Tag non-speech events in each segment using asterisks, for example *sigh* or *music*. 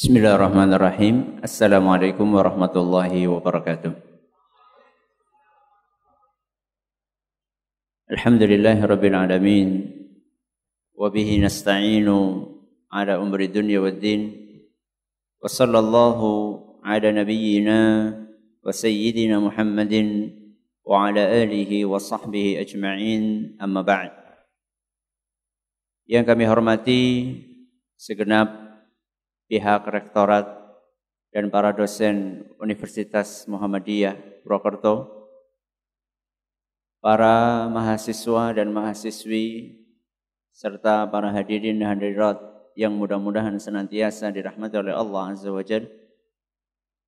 Bismillahirrahmanirrahim. Assalamualaikum warahmatullahi wabarakatuh. Alhamdulillahi rabbil alamin. Wabihi nasta'inu ala umri dunya wa din. Wa sallallahu ala nabiyyina wa sayyidina Muhammadin wa ala alihi wa sahbihi ajma'in amma ba'd. Yang kami hormati segenap pihak rektorat dan para dosen Universitas Muhammadiyah Purwokerto, para mahasiswa dan mahasiswi, serta para hadirin dan hadirat yang mudah-mudahan senantiasa dirahmati oleh Allah Azza wa Jal.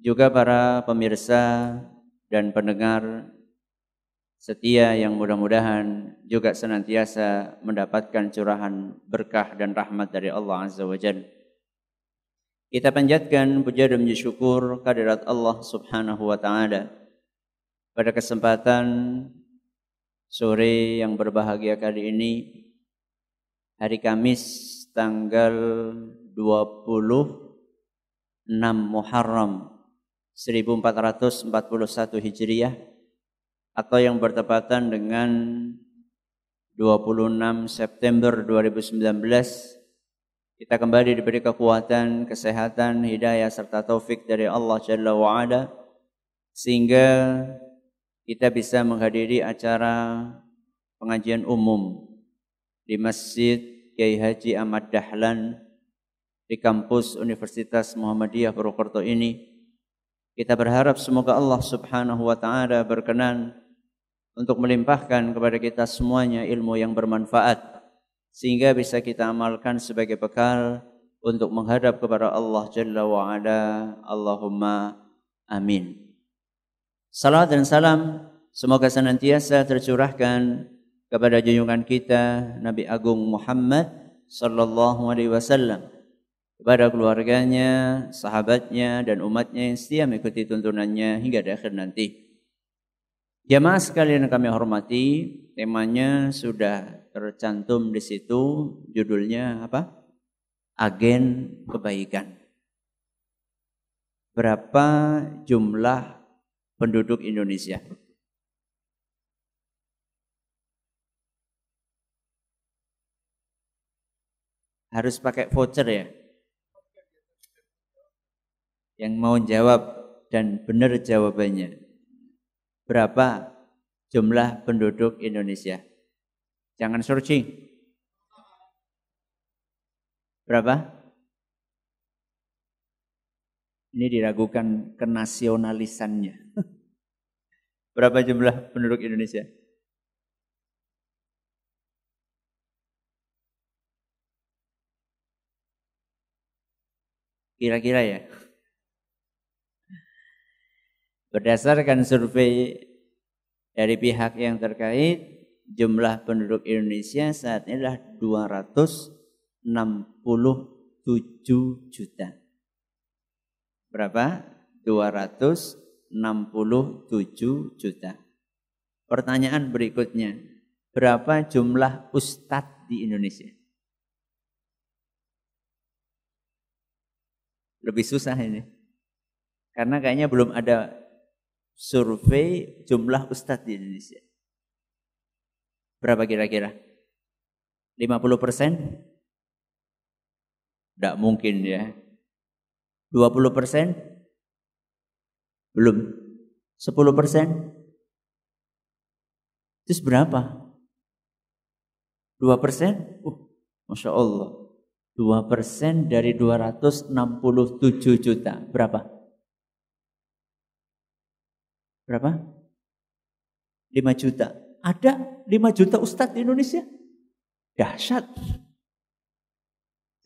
Juga para pemirsa dan pendengar setia yang mudah-mudahan juga senantiasa mendapatkan curahan berkah dan rahmat dari Allah Azza wa Jalla. Kita panjatkan puja dan puji syukur kehadirat Allah Subhanahu wa taala. Pada kesempatan sore yang berbahagia kali ini hari Kamis tanggal 26 Muharram 1441 Hijriah atau yang bertepatan dengan 26 September 2019 kita kembali diberi kekuatan, kesehatan, hidayah serta taufik dari Allah Jalla wa'ala sehingga kita bisa menghadiri acara pengajian umum di Masjid Kiai Haji Ahmad Dahlan di kampus Universitas Muhammadiyah Purwokerto ini. Kita berharap semoga Allah Subhanahu wa taala berkenan untuk melimpahkan kepada kita semuanya ilmu yang bermanfaat sehingga bisa kita amalkan sebagai bekal untuk menghadap kepada Allah Jalla wa Ala. Allahumma amin. Salam dan salam semoga senantiasa tercurahkan kepada junjungan kita Nabi Agung Muhammad sallallahu alaihi wasallam kepada keluarganya, sahabatnya dan umatnya yang setia mengikuti tuntunannya hingga di akhir nanti. Jamaah ya, sekalian kami hormati, temanya sudah tercantum di situ, judulnya apa? Agen kebaikan. Berapa jumlah penduduk Indonesia? Harus pakai voucher ya? Yang mau jawab dan benar jawabannya berapa jumlah penduduk Indonesia? Jangan searching. Berapa? Ini diragukan kenasionalisannya. *laughs* Berapa jumlah penduduk Indonesia? Kira-kira ya. Berdasarkan survei dari pihak yang terkait, jumlah penduduk Indonesia saat ini adalah 267 juta. Berapa? 267 juta. Pertanyaan berikutnya, berapa jumlah ustadz di Indonesia? Lebih susah ini. Karena kayaknya belum ada survei jumlah ustadz di Indonesia. Berapa kira-kira? 50 persen? Tidak mungkin ya. 20 persen? Belum. 10 persen? Terus berapa? 2 persen? Uh, Masya Allah. 2 persen dari 267 juta. Berapa? berapa? 5 juta. Ada 5 juta ustadz di Indonesia? Dahsyat.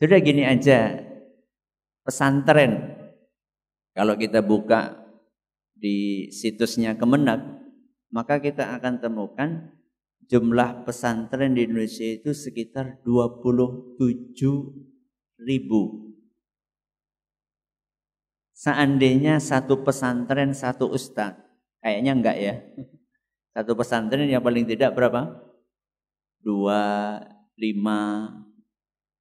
Sudah gini aja, pesantren. Kalau kita buka di situsnya Kemenag maka kita akan temukan jumlah pesantren di Indonesia itu sekitar 27 ribu. Seandainya satu pesantren, satu ustadz, Kayaknya enggak ya. Satu pesantren yang paling tidak berapa? Dua, lima.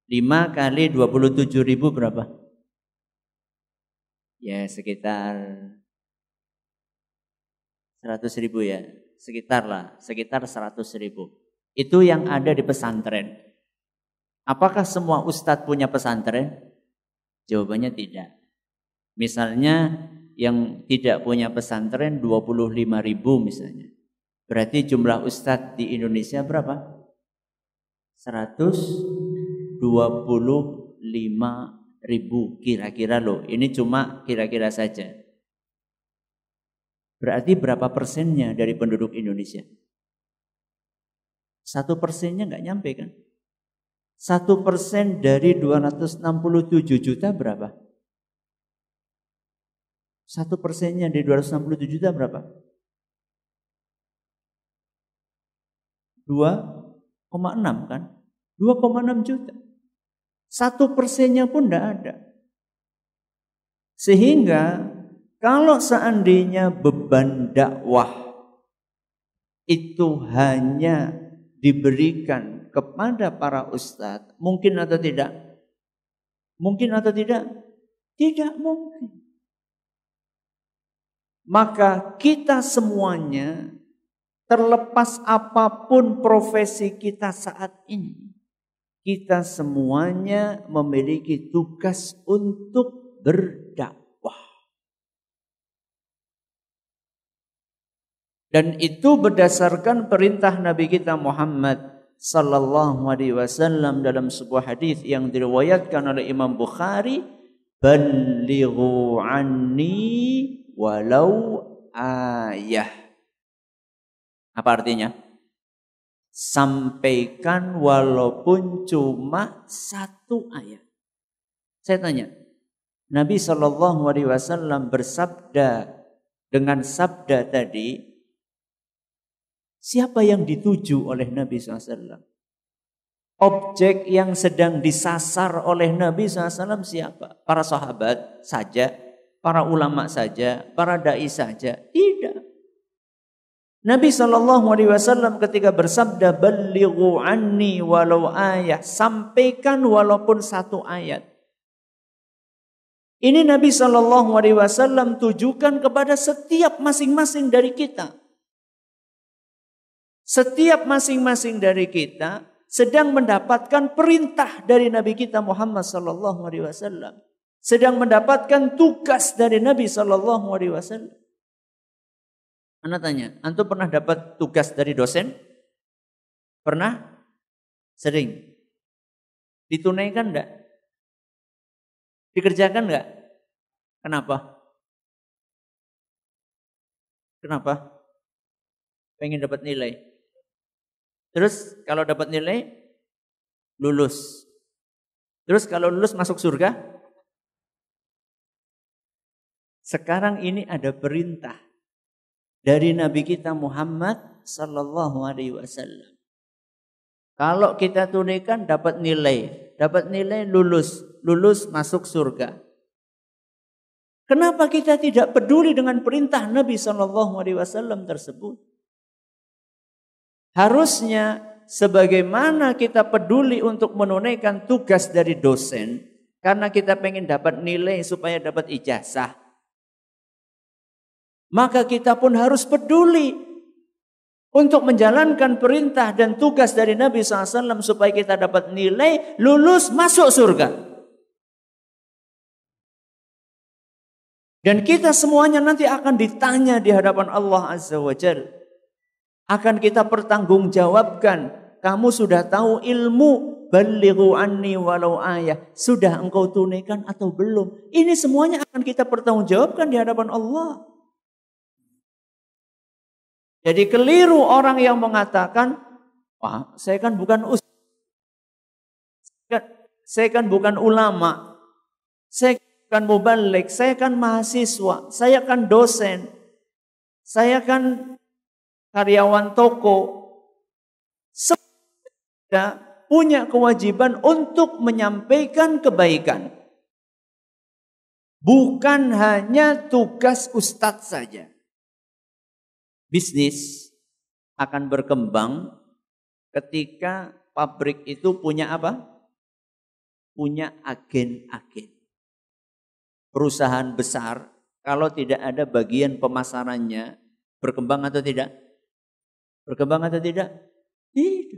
Lima kali dua puluh tujuh ribu berapa? Ya sekitar seratus ribu ya. Sekitar lah, sekitar seratus ribu. Itu yang ada di pesantren. Apakah semua ustadz punya pesantren? Jawabannya tidak. Misalnya yang tidak punya pesantren 25 ribu misalnya. Berarti jumlah ustadz di Indonesia berapa? 125 ribu kira-kira loh. Ini cuma kira-kira saja. Berarti berapa persennya dari penduduk Indonesia? Satu persennya nggak nyampe kan? Satu persen dari 267 juta berapa? Satu persennya dari 267 juta berapa? 2,6 kan? 2,6 juta. Satu persennya pun tidak ada. Sehingga kalau seandainya beban dakwah itu hanya diberikan kepada para ustadz, mungkin atau tidak? Mungkin atau tidak? Tidak mungkin maka kita semuanya terlepas apapun profesi kita saat ini, kita semuanya memiliki tugas untuk berdakwah. Dan itu berdasarkan perintah Nabi kita Muhammad sallallahu alaihi wasallam dalam sebuah hadis yang diriwayatkan oleh Imam Bukhari, balighu anni walau ayah. Apa artinya? Sampaikan walaupun cuma satu ayat. Saya tanya, Nabi Shallallahu Alaihi Wasallam bersabda dengan sabda tadi, siapa yang dituju oleh Nabi SAW? Objek yang sedang disasar oleh Nabi SAW siapa? Para sahabat saja para ulama saja, para dai saja. Tidak. Nabi Shallallahu Alaihi Wasallam ketika bersabda balighu anni walau ayat sampaikan walaupun satu ayat. Ini Nabi Shallallahu Alaihi Wasallam tujukan kepada setiap masing-masing dari kita. Setiap masing-masing dari kita sedang mendapatkan perintah dari Nabi kita Muhammad Shallallahu Alaihi Wasallam sedang mendapatkan tugas dari Nabi Shallallahu Alaihi Wasallam. Anda tanya, antum pernah dapat tugas dari dosen? Pernah? Sering. Ditunaikan enggak? Dikerjakan enggak? Kenapa? Kenapa? Pengen dapat nilai. Terus kalau dapat nilai, lulus. Terus kalau lulus masuk surga, sekarang ini ada perintah dari Nabi kita Muhammad Sallallahu Alaihi Wasallam. Kalau kita tunaikan dapat nilai, dapat nilai lulus, lulus masuk surga. Kenapa kita tidak peduli dengan perintah Nabi saw Alaihi Wasallam tersebut? Harusnya sebagaimana kita peduli untuk menunaikan tugas dari dosen, karena kita pengen dapat nilai supaya dapat ijazah maka kita pun harus peduli untuk menjalankan perintah dan tugas dari Nabi SAW supaya kita dapat nilai lulus masuk surga. Dan kita semuanya nanti akan ditanya di hadapan Allah Azza wa Jal. Akan kita pertanggungjawabkan. Kamu sudah tahu ilmu. Balighu anni walau ayah. Sudah engkau tunaikan atau belum. Ini semuanya akan kita pertanggungjawabkan di hadapan Allah. Jadi keliru orang yang mengatakan, wah saya kan bukan ustaz, saya kan bukan ulama, saya kan mubalik, saya kan mahasiswa, saya kan dosen, saya kan karyawan toko. Saya punya kewajiban untuk menyampaikan kebaikan. Bukan hanya tugas ustadz saja bisnis akan berkembang ketika pabrik itu punya apa? Punya agen-agen. Perusahaan besar kalau tidak ada bagian pemasarannya berkembang atau tidak? Berkembang atau tidak? Tidak.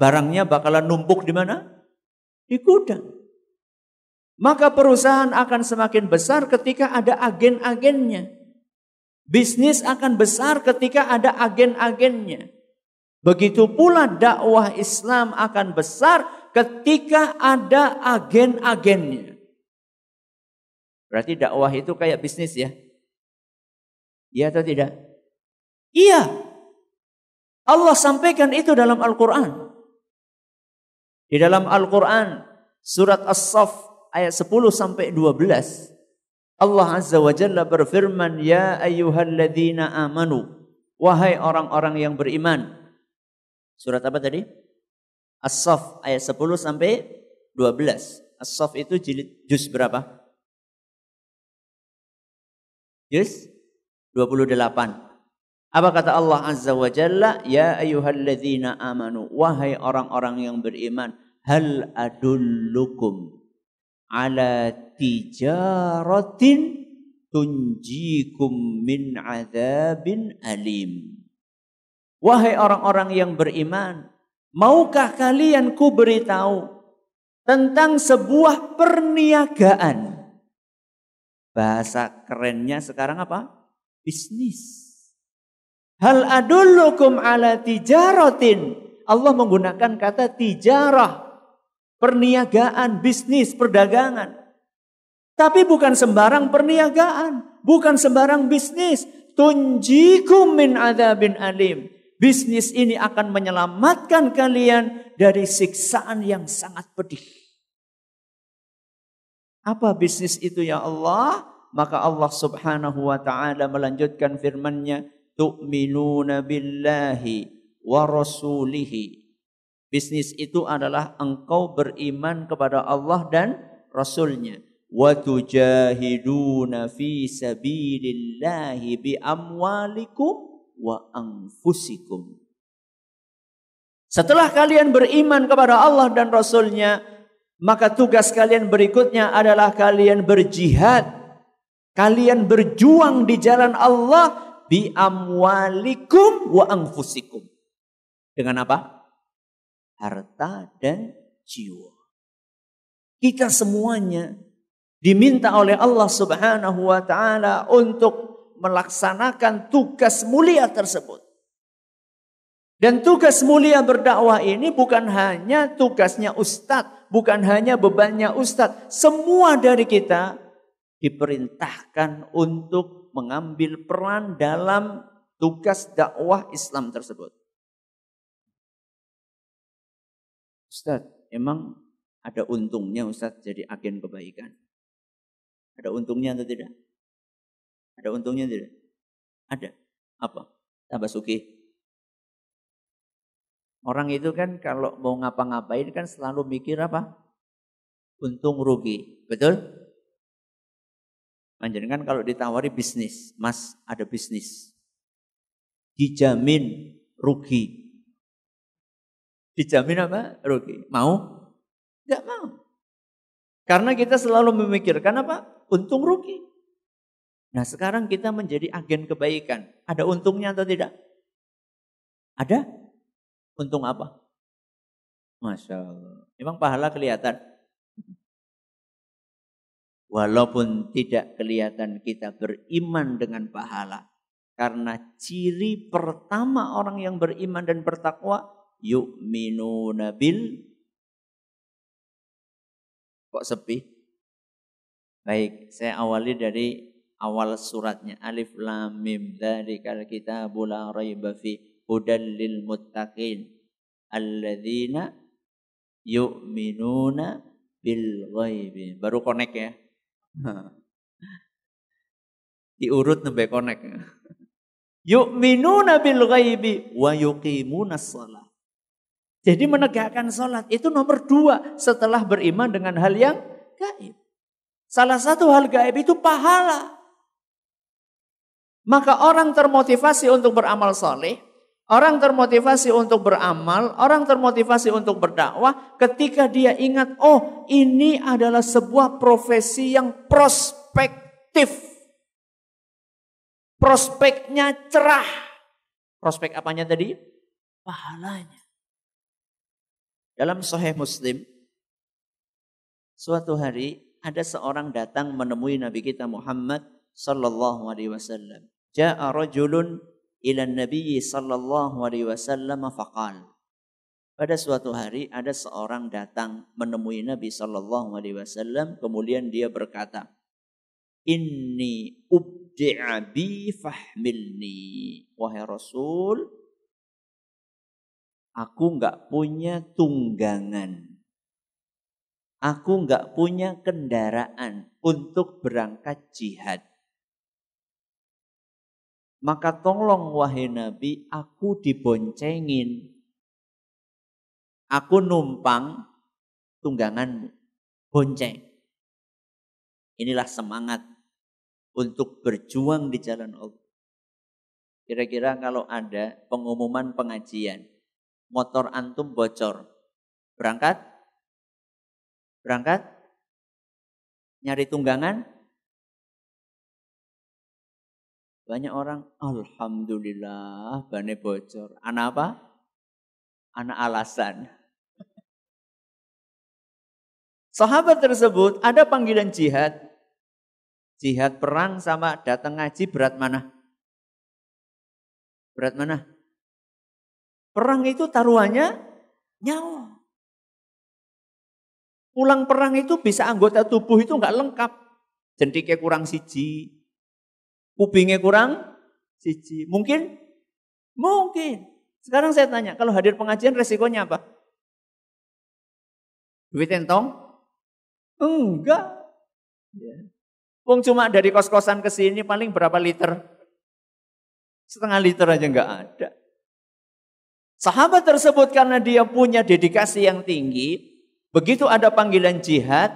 Barangnya bakalan numpuk di mana? Di gudang. Maka perusahaan akan semakin besar ketika ada agen-agennya. Bisnis akan besar ketika ada agen-agennya. Begitu pula dakwah Islam akan besar ketika ada agen-agennya. Berarti dakwah itu kayak bisnis ya? Iya atau tidak? Iya. Allah sampaikan itu dalam Al-Quran. Di dalam Al-Quran, surat As-Saf ayat 10 sampai 12. Allah Azza wa Jalla berfirman, "Ya ayyuhalladzina amanu." Wahai orang-orang yang beriman. Surat apa tadi? as saf ayat 10 sampai 12. as saf itu jilid juz berapa? Juz 28. Apa kata Allah Azza wa Jalla? Ya ayyuhalladzina amanu. Wahai orang-orang yang beriman. Hal adullukum ala tijaratin tunjikum min azabin alim. Wahai orang-orang yang beriman, maukah kalian ku beritahu tentang sebuah perniagaan? Bahasa kerennya sekarang apa? Bisnis. Hal adullukum ala tijaratin. Allah menggunakan kata tijarah perniagaan, bisnis, perdagangan. Tapi bukan sembarang perniagaan, bukan sembarang bisnis. Tunjikum min adabin alim. Bisnis ini akan menyelamatkan kalian dari siksaan yang sangat pedih. Apa bisnis itu ya Allah? Maka Allah Subhanahu wa taala melanjutkan firman-Nya, "Tu'minuna billahi wa rasulihi Bisnis itu adalah engkau beriman kepada Allah dan Rasulnya. Wa fi sabillillahi bi amwalikum wa anfusikum. Setelah kalian beriman kepada Allah dan Rasulnya, maka tugas kalian berikutnya adalah kalian berjihad. Kalian berjuang di jalan Allah bi amwalikum wa anfusikum. Dengan apa? harta, dan jiwa. Kita semuanya diminta oleh Allah Subhanahu wa taala untuk melaksanakan tugas mulia tersebut. Dan tugas mulia berdakwah ini bukan hanya tugasnya ustadz, bukan hanya bebannya ustadz. Semua dari kita diperintahkan untuk mengambil peran dalam tugas dakwah Islam tersebut. Ustaz, emang ada untungnya Ustaz jadi agen kebaikan? Ada untungnya atau tidak? Ada untungnya tidak? Ada. Apa? Tambah suki. Orang itu kan kalau mau ngapa-ngapain kan selalu mikir apa? Untung rugi. Betul? kan kalau ditawari bisnis, Mas ada bisnis. Dijamin rugi. Dijamin apa? Rugi. Mau? Tidak mau. Karena kita selalu memikirkan apa? Untung rugi. Nah sekarang kita menjadi agen kebaikan. Ada untungnya atau tidak? Ada? Untung apa? Masya Allah. Emang pahala kelihatan? Walaupun tidak kelihatan kita beriman dengan pahala. Karena ciri pertama orang yang beriman dan bertakwa yu'minuna bil kok sepi baik saya awali dari awal suratnya alif lam mim dari kita kita raiba fi hudal lil muttaqin alladzina yu'minuna bil ghaibi baru konek ya *laughs* diurut nembe connect ya? *laughs* yu'minuna bil ghaibi wa yuqimuna shalah jadi menegakkan sholat itu nomor dua setelah beriman dengan hal yang gaib. Salah satu hal gaib itu pahala. Maka orang termotivasi untuk beramal soleh, orang termotivasi untuk beramal, orang termotivasi untuk berdakwah ketika dia ingat, oh ini adalah sebuah profesi yang prospektif prospeknya cerah. Prospek apanya tadi? Pahalanya. Dalam Sahih Muslim, suatu hari ada seorang datang menemui Nabi kita Muhammad sallallahu alaihi wasallam. Ja'a rajulun ila Nabi sallallahu alaihi wasallam faqal. Pada suatu hari ada seorang datang menemui Nabi sallallahu alaihi wasallam kemudian dia berkata, "Inni ubdi'a bi fahmilni." Wahai Rasul, Aku nggak punya tunggangan. Aku nggak punya kendaraan untuk berangkat jihad. Maka tolong wahai Nabi, aku diboncengin. Aku numpang tungganganmu. Bonceng. Inilah semangat untuk berjuang di jalan Allah. Kira-kira kalau ada pengumuman pengajian, motor antum bocor. Berangkat? Berangkat? Nyari tunggangan? Banyak orang, Alhamdulillah, bane bocor. Anak apa? Anak alasan. Sahabat tersebut ada panggilan jihad. Jihad perang sama datang ngaji berat mana? Berat mana? Perang itu taruhannya nyawa. Pulang perang itu bisa anggota tubuh itu enggak lengkap. Jendiknya kurang siji, kupingnya kurang siji. Mungkin? Mungkin. Sekarang saya tanya, kalau hadir pengajian resikonya apa? Duit entong? Enggak. Ya. Wong cuma dari kos-kosan ke sini paling berapa liter? Setengah liter aja enggak ada. Sahabat tersebut karena dia punya dedikasi yang tinggi, begitu ada panggilan jihad,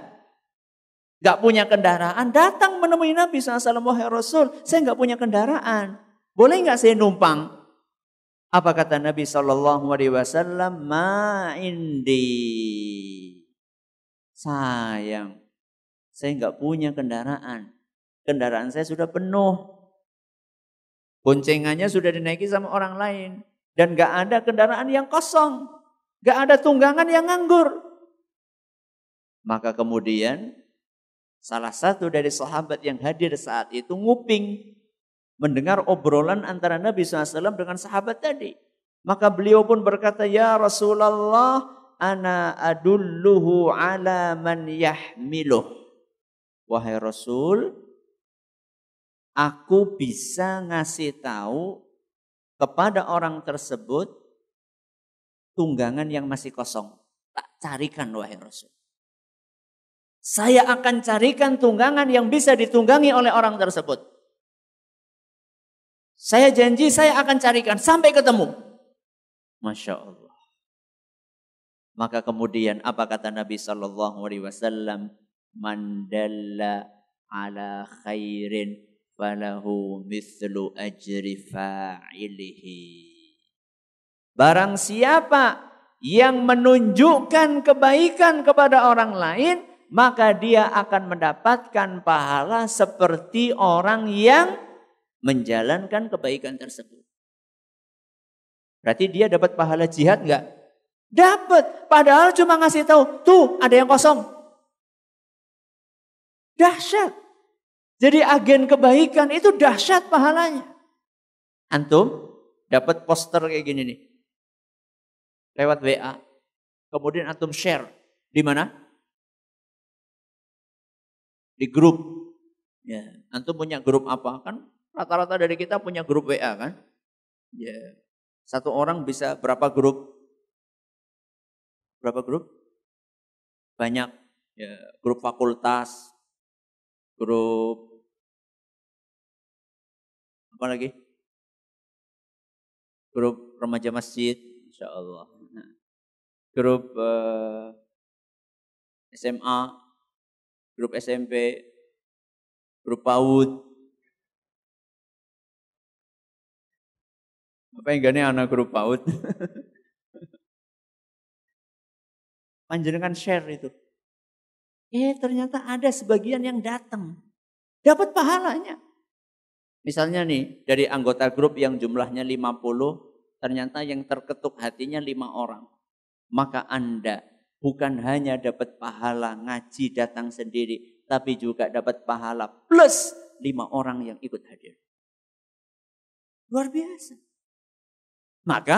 nggak punya kendaraan, datang menemui Nabi SAW, wahai Rasul, saya nggak punya kendaraan. Boleh nggak saya numpang? Apa kata Nabi Shallallahu Alaihi Wasallam? Ma'indi. Sayang, saya nggak punya kendaraan. Kendaraan saya sudah penuh. Boncengannya sudah dinaiki sama orang lain. Dan gak ada kendaraan yang kosong. Gak ada tunggangan yang nganggur. Maka kemudian salah satu dari sahabat yang hadir saat itu nguping. Mendengar obrolan antara Nabi SAW dengan sahabat tadi. Maka beliau pun berkata, Ya Rasulullah, ana adulluhu ala man yahmiluh. Wahai Rasul, aku bisa ngasih tahu kepada orang tersebut tunggangan yang masih kosong. Tak carikan wahai Rasul. Saya akan carikan tunggangan yang bisa ditunggangi oleh orang tersebut. Saya janji saya akan carikan sampai ketemu. Masya Allah. Maka kemudian apa kata Nabi Shallallahu Alaihi Wasallam? Mandalla ala khairin falahu mithlu ajri fa'ilihi. Barang siapa yang menunjukkan kebaikan kepada orang lain, maka dia akan mendapatkan pahala seperti orang yang menjalankan kebaikan tersebut. Berarti dia dapat pahala jihad enggak? Dapat. Padahal cuma ngasih tahu, tuh ada yang kosong. Dahsyat. Jadi agen kebaikan itu dahsyat pahalanya. Antum dapat poster kayak gini nih. Lewat WA. Kemudian antum share. Di mana? Di grup. Ya, antum punya grup apa? Kan rata-rata dari kita punya grup WA kan? Ya. Satu orang bisa berapa grup? Berapa grup? Banyak. Ya, grup fakultas, grup apa lagi? Grup remaja masjid, insya Allah. *laughs* grup uh, eh, SMA, grup SMP, grup PAUD. Apa yang gak anak grup PAUD? *laughs* Panjenengan share itu. Eh ternyata ada sebagian yang datang. Dapat pahalanya. Misalnya nih, dari anggota grup yang jumlahnya 50, ternyata yang terketuk hatinya lima orang. Maka Anda bukan hanya dapat pahala ngaji datang sendiri, tapi juga dapat pahala plus lima orang yang ikut hadir. Luar biasa. Maka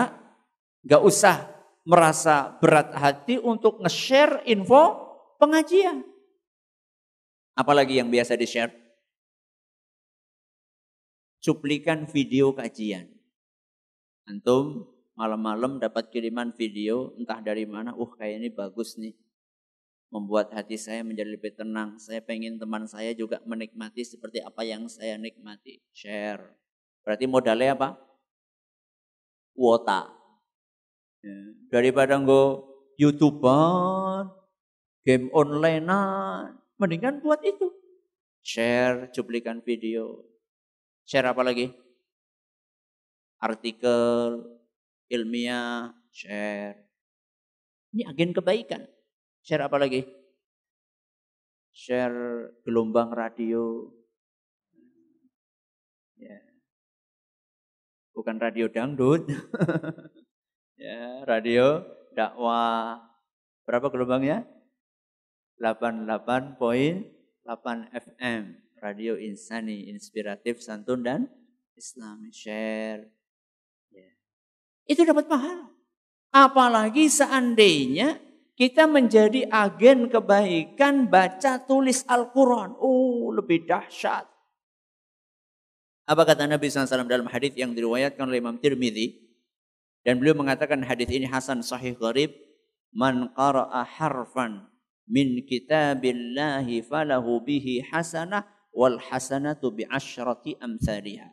gak usah merasa berat hati untuk nge-share info pengajian. Apalagi yang biasa di-share cuplikan video kajian. Antum malam-malam dapat kiriman video entah dari mana, uh kayak ini bagus nih. Membuat hati saya menjadi lebih tenang. Saya pengen teman saya juga menikmati seperti apa yang saya nikmati. Share. Berarti modalnya apa? Kuota. Ya. Daripada nggo youtuber, game online, mendingan buat itu. Share cuplikan video, Share apa lagi? Artikel, ilmiah, share. Ini agen kebaikan. Share apa lagi? Share gelombang radio. Ya. Bukan radio dangdut. *laughs* ya, radio dakwah. Berapa gelombangnya? 88.8 FM. Radio Insani, inspiratif, santun, dan Islam share. Yeah. Itu dapat pahala. Apalagi seandainya kita menjadi agen kebaikan baca tulis Al-Quran. Oh, lebih dahsyat. Apa kata Nabi SAW dalam hadis yang diriwayatkan oleh Imam Tirmidzi dan beliau mengatakan hadis ini hasan sahih gharib man qara'a harfan min kitabillahi falahu bihi hasanah wal hasanatu bi asyrati amsaliha.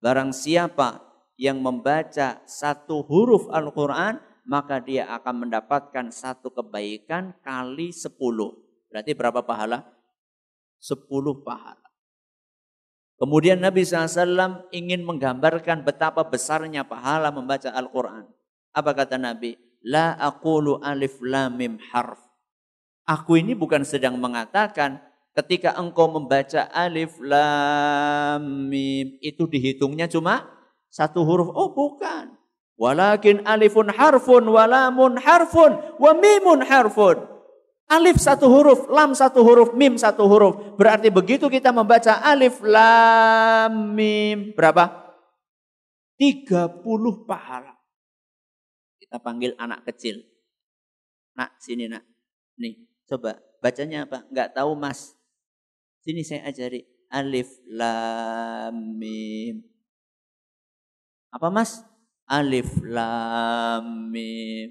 Barang siapa yang membaca satu huruf Al-Quran, maka dia akan mendapatkan satu kebaikan kali sepuluh. Berarti berapa pahala? Sepuluh pahala. Kemudian Nabi SAW ingin menggambarkan betapa besarnya pahala membaca Al-Quran. Apa kata Nabi? La aqulu alif lamim harf. Aku ini bukan sedang mengatakan Ketika engkau membaca alif lam mim itu dihitungnya cuma satu huruf. Oh bukan. Walakin alifun harfun walamun harfun wa mimun harfun. Alif satu huruf, lam satu huruf, mim satu huruf. Berarti begitu kita membaca alif lam mim berapa? 30 pahala. Kita panggil anak kecil. Nak, sini nak. Nih, coba bacanya apa? Enggak tahu, Mas. Sini saya ajari. Alif lam mim. Apa mas? Alif lam mim.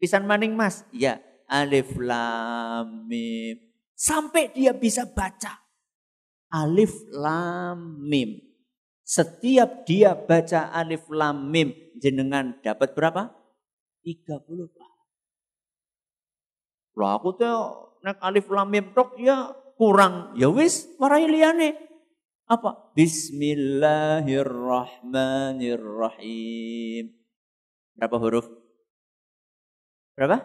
Pisan maning mas? Ya. Alif lam mim. Sampai dia bisa baca. Alif lam mim. Setiap dia baca alif lam mim. Jenengan dapat berapa? 30 Pak. Lah aku tuh nek alif lam mim tok ya kurang, ya wis warai liane Apa? Bismillahirrahmanirrahim. Berapa huruf? Berapa?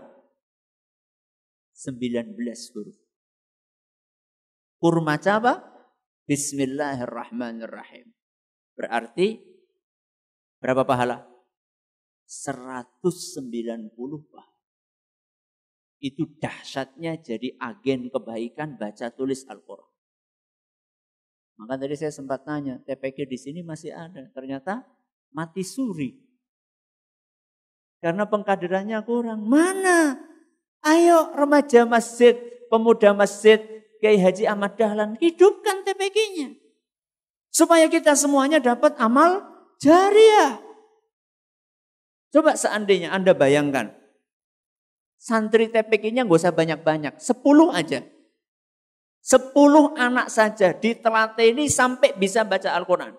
19 huruf. Kurmaca apa? Bismillahirrahmanirrahim. Berarti berapa pahala? 190 pahala. Itu dahsyatnya jadi agen kebaikan baca tulis Al-Quran. Maka tadi saya sempat tanya, TPG di sini masih ada. Ternyata mati suri. Karena pengkaderannya kurang. Mana? Ayo remaja masjid, pemuda masjid, Kiai Haji Ahmad Dahlan, hidupkan TPG-nya. Supaya kita semuanya dapat amal jariah. Coba seandainya Anda bayangkan, Santri TPK-nya nggak usah banyak-banyak, 10 aja. sepuluh anak saja ditelateni sampai bisa baca Al-Quran.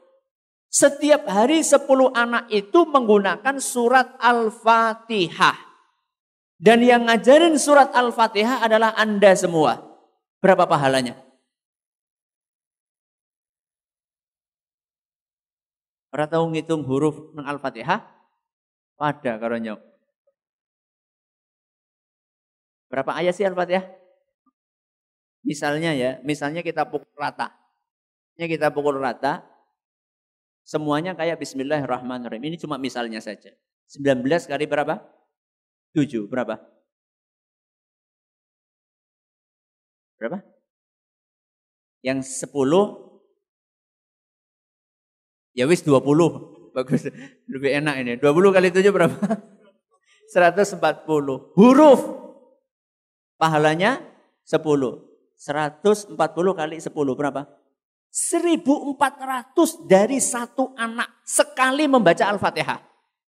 Setiap hari sepuluh anak itu menggunakan surat Al-Fatihah. Dan yang ngajarin surat Al-Fatihah adalah Anda semua. Berapa pahalanya? Pernah tahu ngitung huruf nang Al-Fatihah? Pada karo Berapa ayat sih Al-Fatihah? Ya? Misalnya ya, misalnya kita pukul rata. Ini kita pukul rata, semuanya kayak Bismillahirrahmanirrahim. Ini cuma misalnya saja. 19 kali berapa? 7, berapa? Berapa? Yang 10 Ya wis 20. Bagus. Lebih enak ini. 20 kali 7 berapa? 140. *laughs* Huruf. Pahalanya 10. 140 kali 10 berapa? 1400 dari satu anak sekali membaca Al-Fatihah.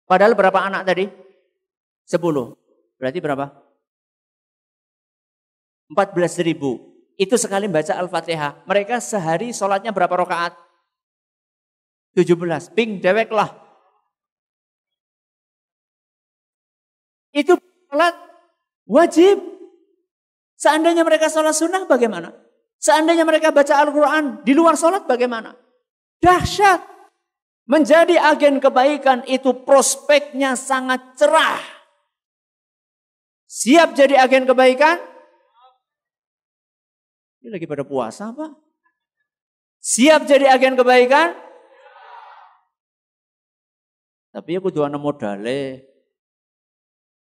Padahal berapa anak tadi? 10. Berarti berapa? 14.000. Itu sekali membaca Al-Fatihah. Mereka sehari sholatnya berapa rokaat? 17. Ping dewek lah. Itu sholat wajib. Seandainya mereka sholat sunnah bagaimana? Seandainya mereka baca Al-Quran di luar sholat bagaimana? Dahsyat. Menjadi agen kebaikan itu prospeknya sangat cerah. Siap jadi agen kebaikan? Ini lagi pada puasa Pak. Siap jadi agen kebaikan? Tapi aku kudu modalnya.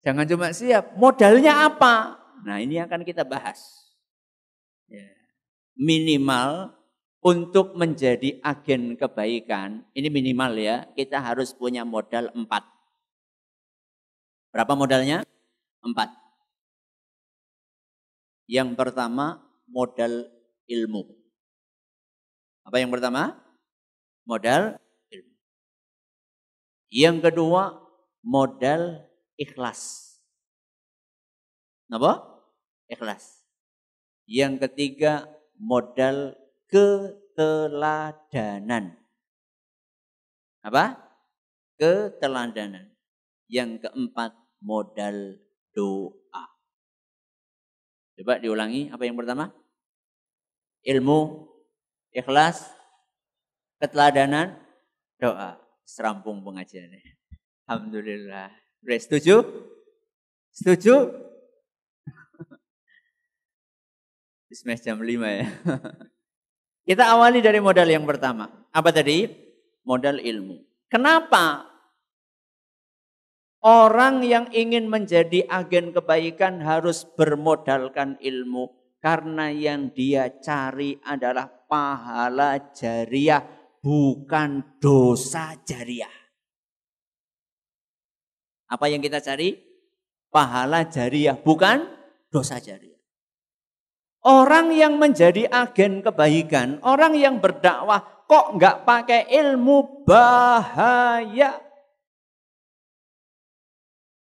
Jangan cuma siap, modalnya apa? Nah ini akan kita bahas. Ya. Minimal untuk menjadi agen kebaikan, ini minimal ya, kita harus punya modal empat. Berapa modalnya? Empat. Yang pertama modal ilmu. Apa yang pertama? Modal ilmu. Yang kedua modal ikhlas. Kenapa? ikhlas. Yang ketiga, modal keteladanan. Apa? Keteladanan. Yang keempat, modal doa. Coba diulangi, apa yang pertama? Ilmu, ikhlas, keteladanan, doa. Serampung pengajiannya. Alhamdulillah. Setuju? Setuju? Bismes jam 5 ya. *laughs* Kita iya. awali dari modal yang pertama. Apa tadi? Modal ilmu. Kenapa orang yang ingin menjadi agen kebaikan harus bermodalkan ilmu? Karena yang dia cari adalah pahala jariah, bukan dosa jariah. Apa yang kita cari? Pahala jariah, bukan dosa jariah. Orang yang menjadi agen kebaikan, orang yang berdakwah kok nggak pakai ilmu bahaya.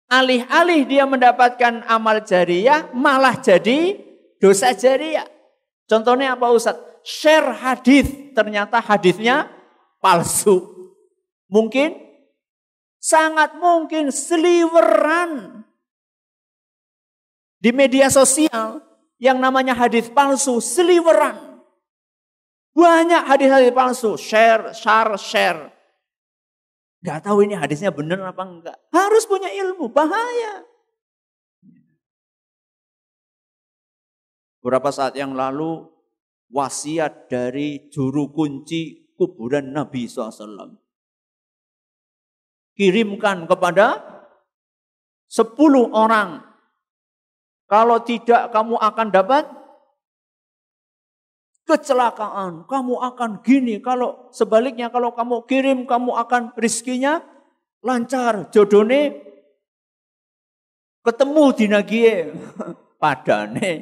Alih-alih dia mendapatkan amal jariah, malah jadi dosa jariah. Contohnya apa Ustaz? Share hadis, ternyata hadisnya palsu. Mungkin sangat mungkin seliweran di media sosial yang namanya hadis palsu seliweran. Banyak hadis-hadis palsu, share, share, share. Gak tahu ini hadisnya benar apa enggak. Harus punya ilmu, bahaya. Beberapa saat yang lalu wasiat dari juru kunci kuburan Nabi SAW. Kirimkan kepada sepuluh orang kalau tidak kamu akan dapat kecelakaan. Kamu akan gini. Kalau sebaliknya kalau kamu kirim kamu akan rizkinya lancar. jodohnya ketemu di nagie *laughs* padane.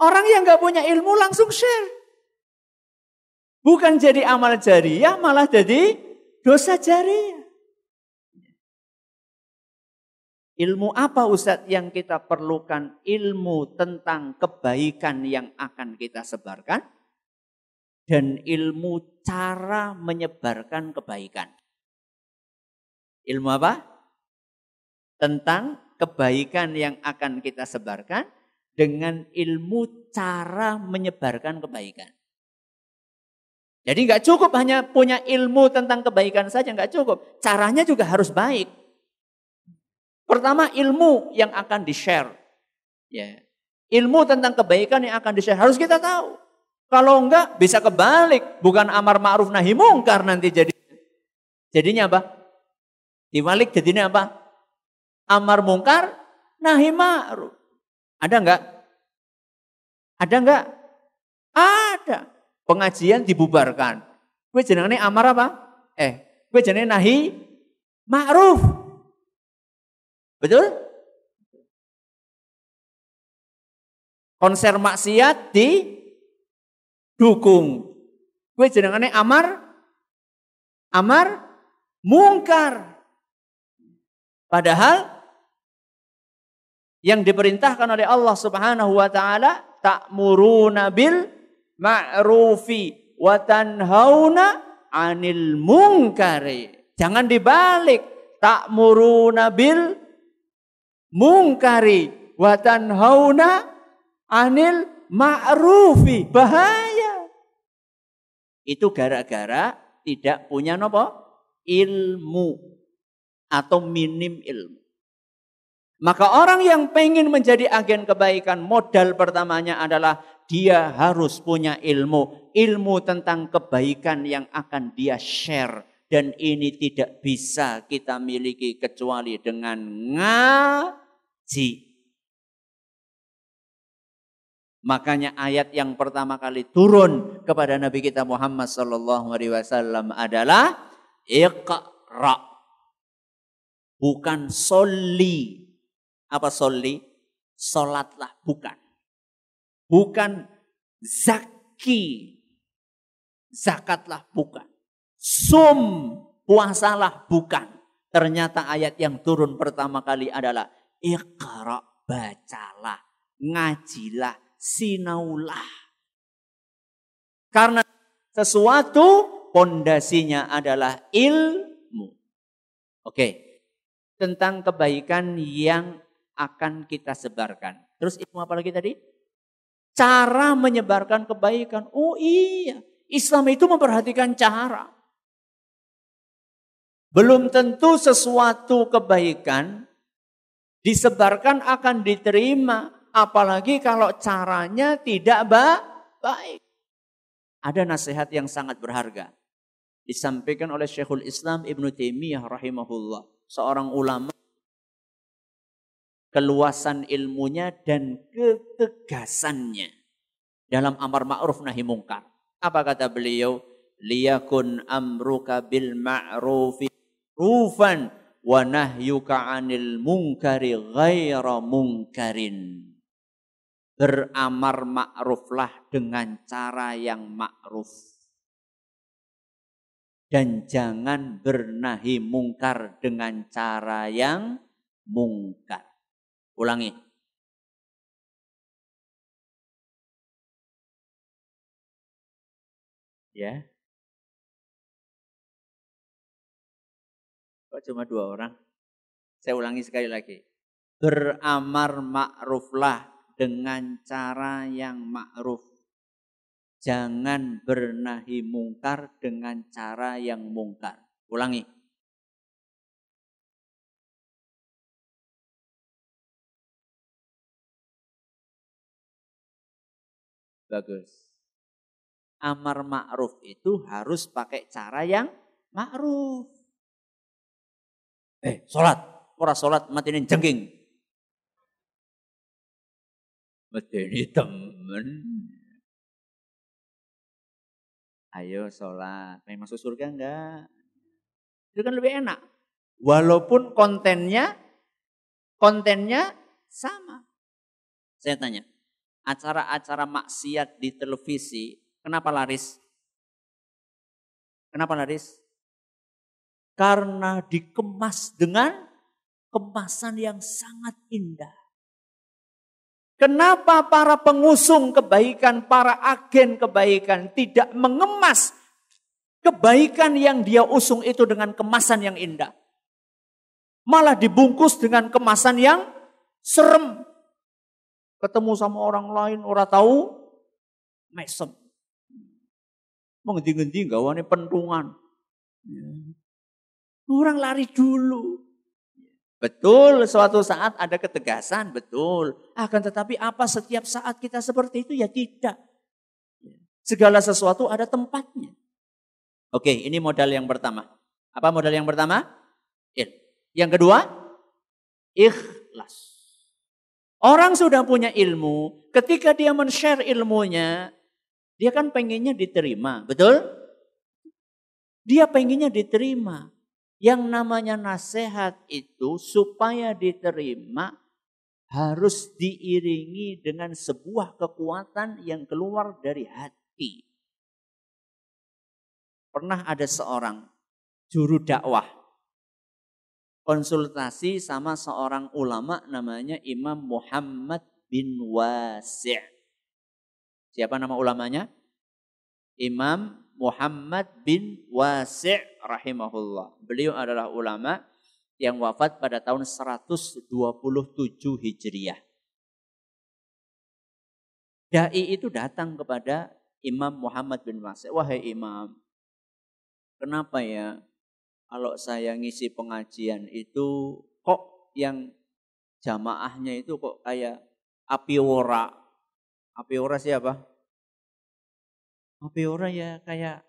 Orang yang nggak punya ilmu langsung share. Bukan jadi amal jariah malah jadi dosa jariah. Ilmu apa Ustadz yang kita perlukan? Ilmu tentang kebaikan yang akan kita sebarkan dan ilmu cara menyebarkan kebaikan. Ilmu apa? Tentang kebaikan yang akan kita sebarkan dengan ilmu cara menyebarkan kebaikan. Jadi nggak cukup hanya punya ilmu tentang kebaikan saja nggak cukup. Caranya juga harus baik. Pertama ilmu yang akan di-share. Ya. Ilmu tentang kebaikan yang akan di-share harus kita tahu. Kalau enggak bisa kebalik, bukan amar ma'ruf nahi mungkar nanti jadi. Jadinya apa? Dibalik jadinya apa? Amar mungkar nahi ma'ruf. Ada enggak? Ada enggak? Ada. Pengajian dibubarkan. Gue jenengane amar apa? Eh, gue jenengane nahi ma'ruf. Betul? Konser maksiat di dukung. Gue jenengane amar amar mungkar. Padahal yang diperintahkan oleh Allah Subhanahu wa taala ta'muruna bil ma'rufi wa tanhauna 'anil munkari. Jangan dibalik. Ta'muruna bil mungkari watan hauna anil ma'rufi. Bahaya. Itu gara-gara tidak punya nopo ilmu atau minim ilmu. Maka orang yang pengen menjadi agen kebaikan modal pertamanya adalah dia harus punya ilmu. Ilmu tentang kebaikan yang akan dia share. Dan ini tidak bisa kita miliki kecuali dengan ngah haji. Makanya ayat yang pertama kali turun kepada Nabi kita Muhammad sallallahu alaihi wasallam adalah Iqra. Bukan soli. Apa soli? Solatlah. Bukan. Bukan zaki. Zakatlah. Bukan. Sum. Puasalah. Bukan. Ternyata ayat yang turun pertama kali adalah Iqra, bacalah, ngajilah, sinaulah. Karena sesuatu pondasinya adalah ilmu. Oke. Tentang kebaikan yang akan kita sebarkan. Terus ilmu apa lagi tadi? Cara menyebarkan kebaikan. Oh iya, Islam itu memperhatikan cara. Belum tentu sesuatu kebaikan disebarkan akan diterima. Apalagi kalau caranya tidak baik. Ada nasihat yang sangat berharga. Disampaikan oleh Syekhul Islam Ibn Taimiyah rahimahullah. Seorang ulama keluasan ilmunya dan ketegasannya dalam amar ma'ruf nahi mungkar. Apa kata beliau? Liyakun amruka bil ma'rufi rufan wa nahyuka 'anil munkari ghaira munkarin. Beramar ma'ruflah dengan cara yang ma'ruf. Dan jangan bernahi mungkar dengan cara yang mungkar. Ulangi. Ya. Kok cuma dua orang? Saya ulangi sekali lagi. Beramar ma'ruflah dengan cara yang ma'ruf. Jangan bernahi mungkar dengan cara yang mungkar. Ulangi. Bagus. Amar ma'ruf itu harus pakai cara yang ma'ruf. Eh, sholat. Orang sholat mati ini jengking. ini temen. Ayo sholat. Pengen masuk surga enggak? Itu kan lebih enak. Walaupun kontennya kontennya sama. Saya tanya, acara-acara maksiat di televisi kenapa laris? Kenapa laris? Karena dikemas dengan kemasan yang sangat indah. Kenapa para pengusung kebaikan, para agen kebaikan tidak mengemas kebaikan yang dia usung itu dengan kemasan yang indah? Malah dibungkus dengan kemasan yang serem. Ketemu sama orang lain, orang tahu, mesem. Mengendi-ngendi gawane pentungan. Ya. Orang lari dulu. Betul, suatu saat ada ketegasan, betul. Akan tetapi apa setiap saat kita seperti itu? Ya tidak. Segala sesuatu ada tempatnya. Oke, ini modal yang pertama. Apa modal yang pertama? Ya. Yang kedua, ikhlas. Orang sudah punya ilmu, ketika dia men-share ilmunya, dia kan pengennya diterima, betul? Dia pengennya diterima. Yang namanya nasihat itu supaya diterima harus diiringi dengan sebuah kekuatan yang keluar dari hati. Pernah ada seorang juru dakwah konsultasi sama seorang ulama namanya Imam Muhammad bin Wasi'. Siapa nama ulamanya? Imam Muhammad bin Wasi' rahimahullah. Beliau adalah ulama yang wafat pada tahun 127 Hijriah. Dai itu datang kepada Imam Muhammad bin Wasi'. Wahai Imam, kenapa ya kalau saya ngisi pengajian itu kok yang jamaahnya itu kok kayak Api ora siapa? Tapi orang ya kayak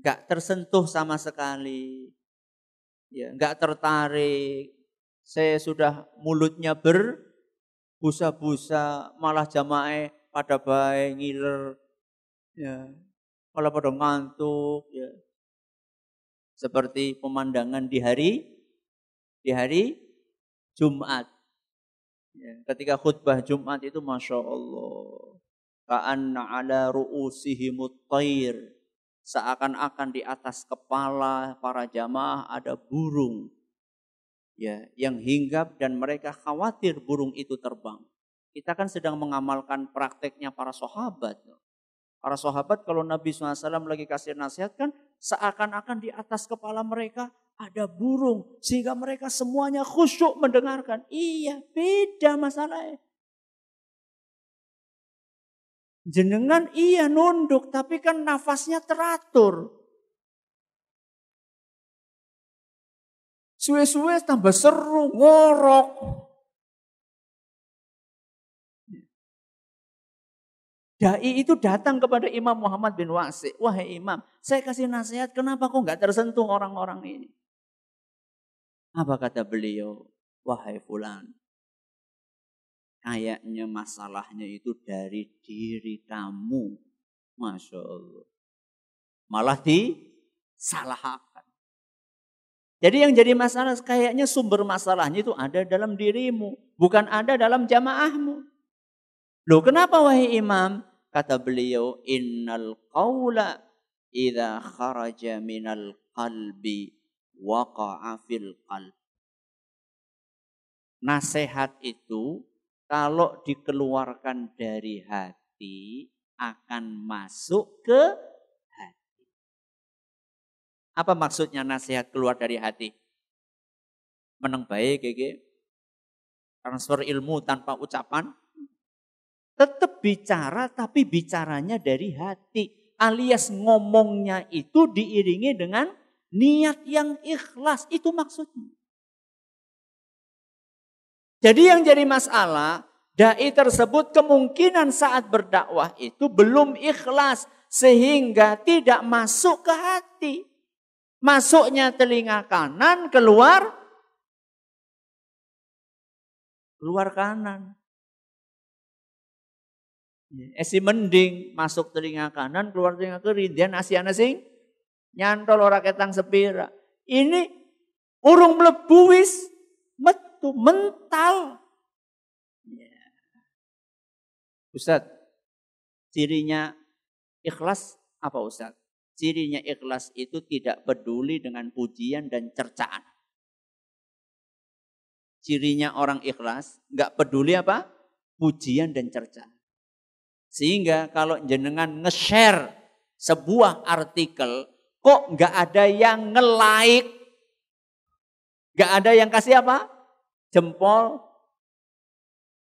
nggak tersentuh sama sekali, ya nggak tertarik. Saya sudah mulutnya berbusa-busa, malah jamaah pada baik ngiler, ya kalau pada ngantuk, ya seperti pemandangan di hari di hari Jumat. Ya, ketika khutbah Jumat itu masya Allah ka'anna ala ru'usihimut tair seakan-akan di atas kepala para jamaah ada burung ya yang hinggap dan mereka khawatir burung itu terbang. Kita kan sedang mengamalkan prakteknya para sahabat. Para sahabat kalau Nabi SAW lagi kasih nasihat kan seakan-akan di atas kepala mereka ada burung sehingga mereka semuanya khusyuk mendengarkan. Iya beda masalahnya. Jenengan iya nunduk, tapi kan nafasnya teratur. Suwe-suwe tambah seru, ngorok. Dai itu datang kepada Imam Muhammad bin Wasi. Wahai Imam, saya kasih nasihat, kenapa kok nggak tersentuh orang-orang ini? Apa kata beliau? Wahai Fulan, Kayaknya masalahnya itu dari diri kamu. Masya Allah. Malah disalahkan. Jadi yang jadi masalah kayaknya sumber masalahnya itu ada dalam dirimu. Bukan ada dalam jamaahmu. Loh kenapa wahai imam? Kata beliau, innal qawla idha kharaja minal qalbi waqa'a fil qalb. Nasihat itu kalau dikeluarkan dari hati akan masuk ke hati. Apa maksudnya nasihat keluar dari hati? Menang baik, gege. Transfer ilmu tanpa ucapan. Tetap bicara, tapi bicaranya dari hati. Alias ngomongnya itu diiringi dengan niat yang ikhlas. Itu maksudnya. Jadi yang jadi masalah, dai tersebut kemungkinan saat berdakwah itu belum ikhlas sehingga tidak masuk ke hati. Masuknya telinga kanan, keluar keluar kanan. Ya, esi mending masuk telinga kanan, keluar telinga kiri, dia nasi sing nyantol orang ketang sepira. Ini urung melebuis, itu mental. Ya. Ustaz, cirinya ikhlas apa Ustaz? Cirinya ikhlas itu tidak peduli dengan pujian dan cercaan. Cirinya orang ikhlas nggak peduli apa? Pujian dan cercaan. Sehingga kalau jenengan nge-share sebuah artikel, kok nggak ada yang nge-like Gak ada yang kasih apa? jempol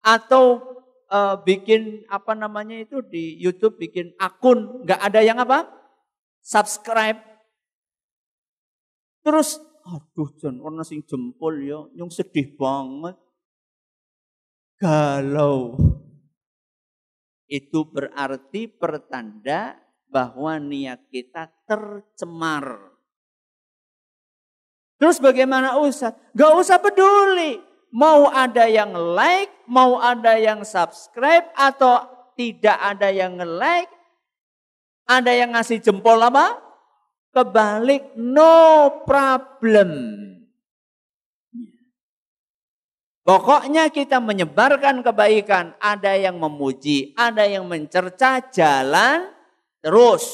atau uh, bikin apa namanya itu di YouTube bikin akun nggak ada yang apa subscribe terus aduh John warna sing jempol ya nyung sedih banget galau itu berarti pertanda bahwa niat kita tercemar. Terus bagaimana usah? Gak usah peduli. Mau ada yang like, mau ada yang subscribe, atau tidak ada yang like ada yang ngasih jempol apa? Kebalik, no problem. Pokoknya kita menyebarkan kebaikan. Ada yang memuji, ada yang mencerca, jalan terus.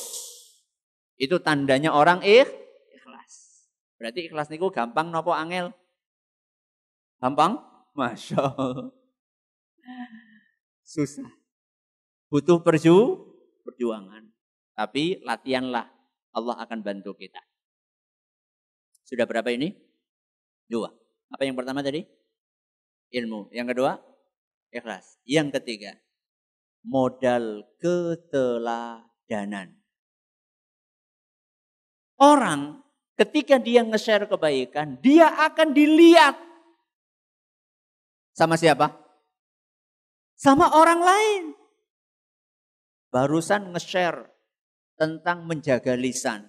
Itu tandanya orang ikhlas. Berarti ikhlas niku gampang nopo angel. Gampang? Masya Allah. Susah. Butuh perju, perjuangan. Tapi latihanlah. Allah akan bantu kita. Sudah berapa ini? Dua. Apa yang pertama tadi? Ilmu. Yang kedua? Ikhlas. Yang ketiga? Modal keteladanan. Orang ketika dia nge-share kebaikan, dia akan dilihat sama siapa? Sama orang lain. Barusan nge-share tentang menjaga lisan.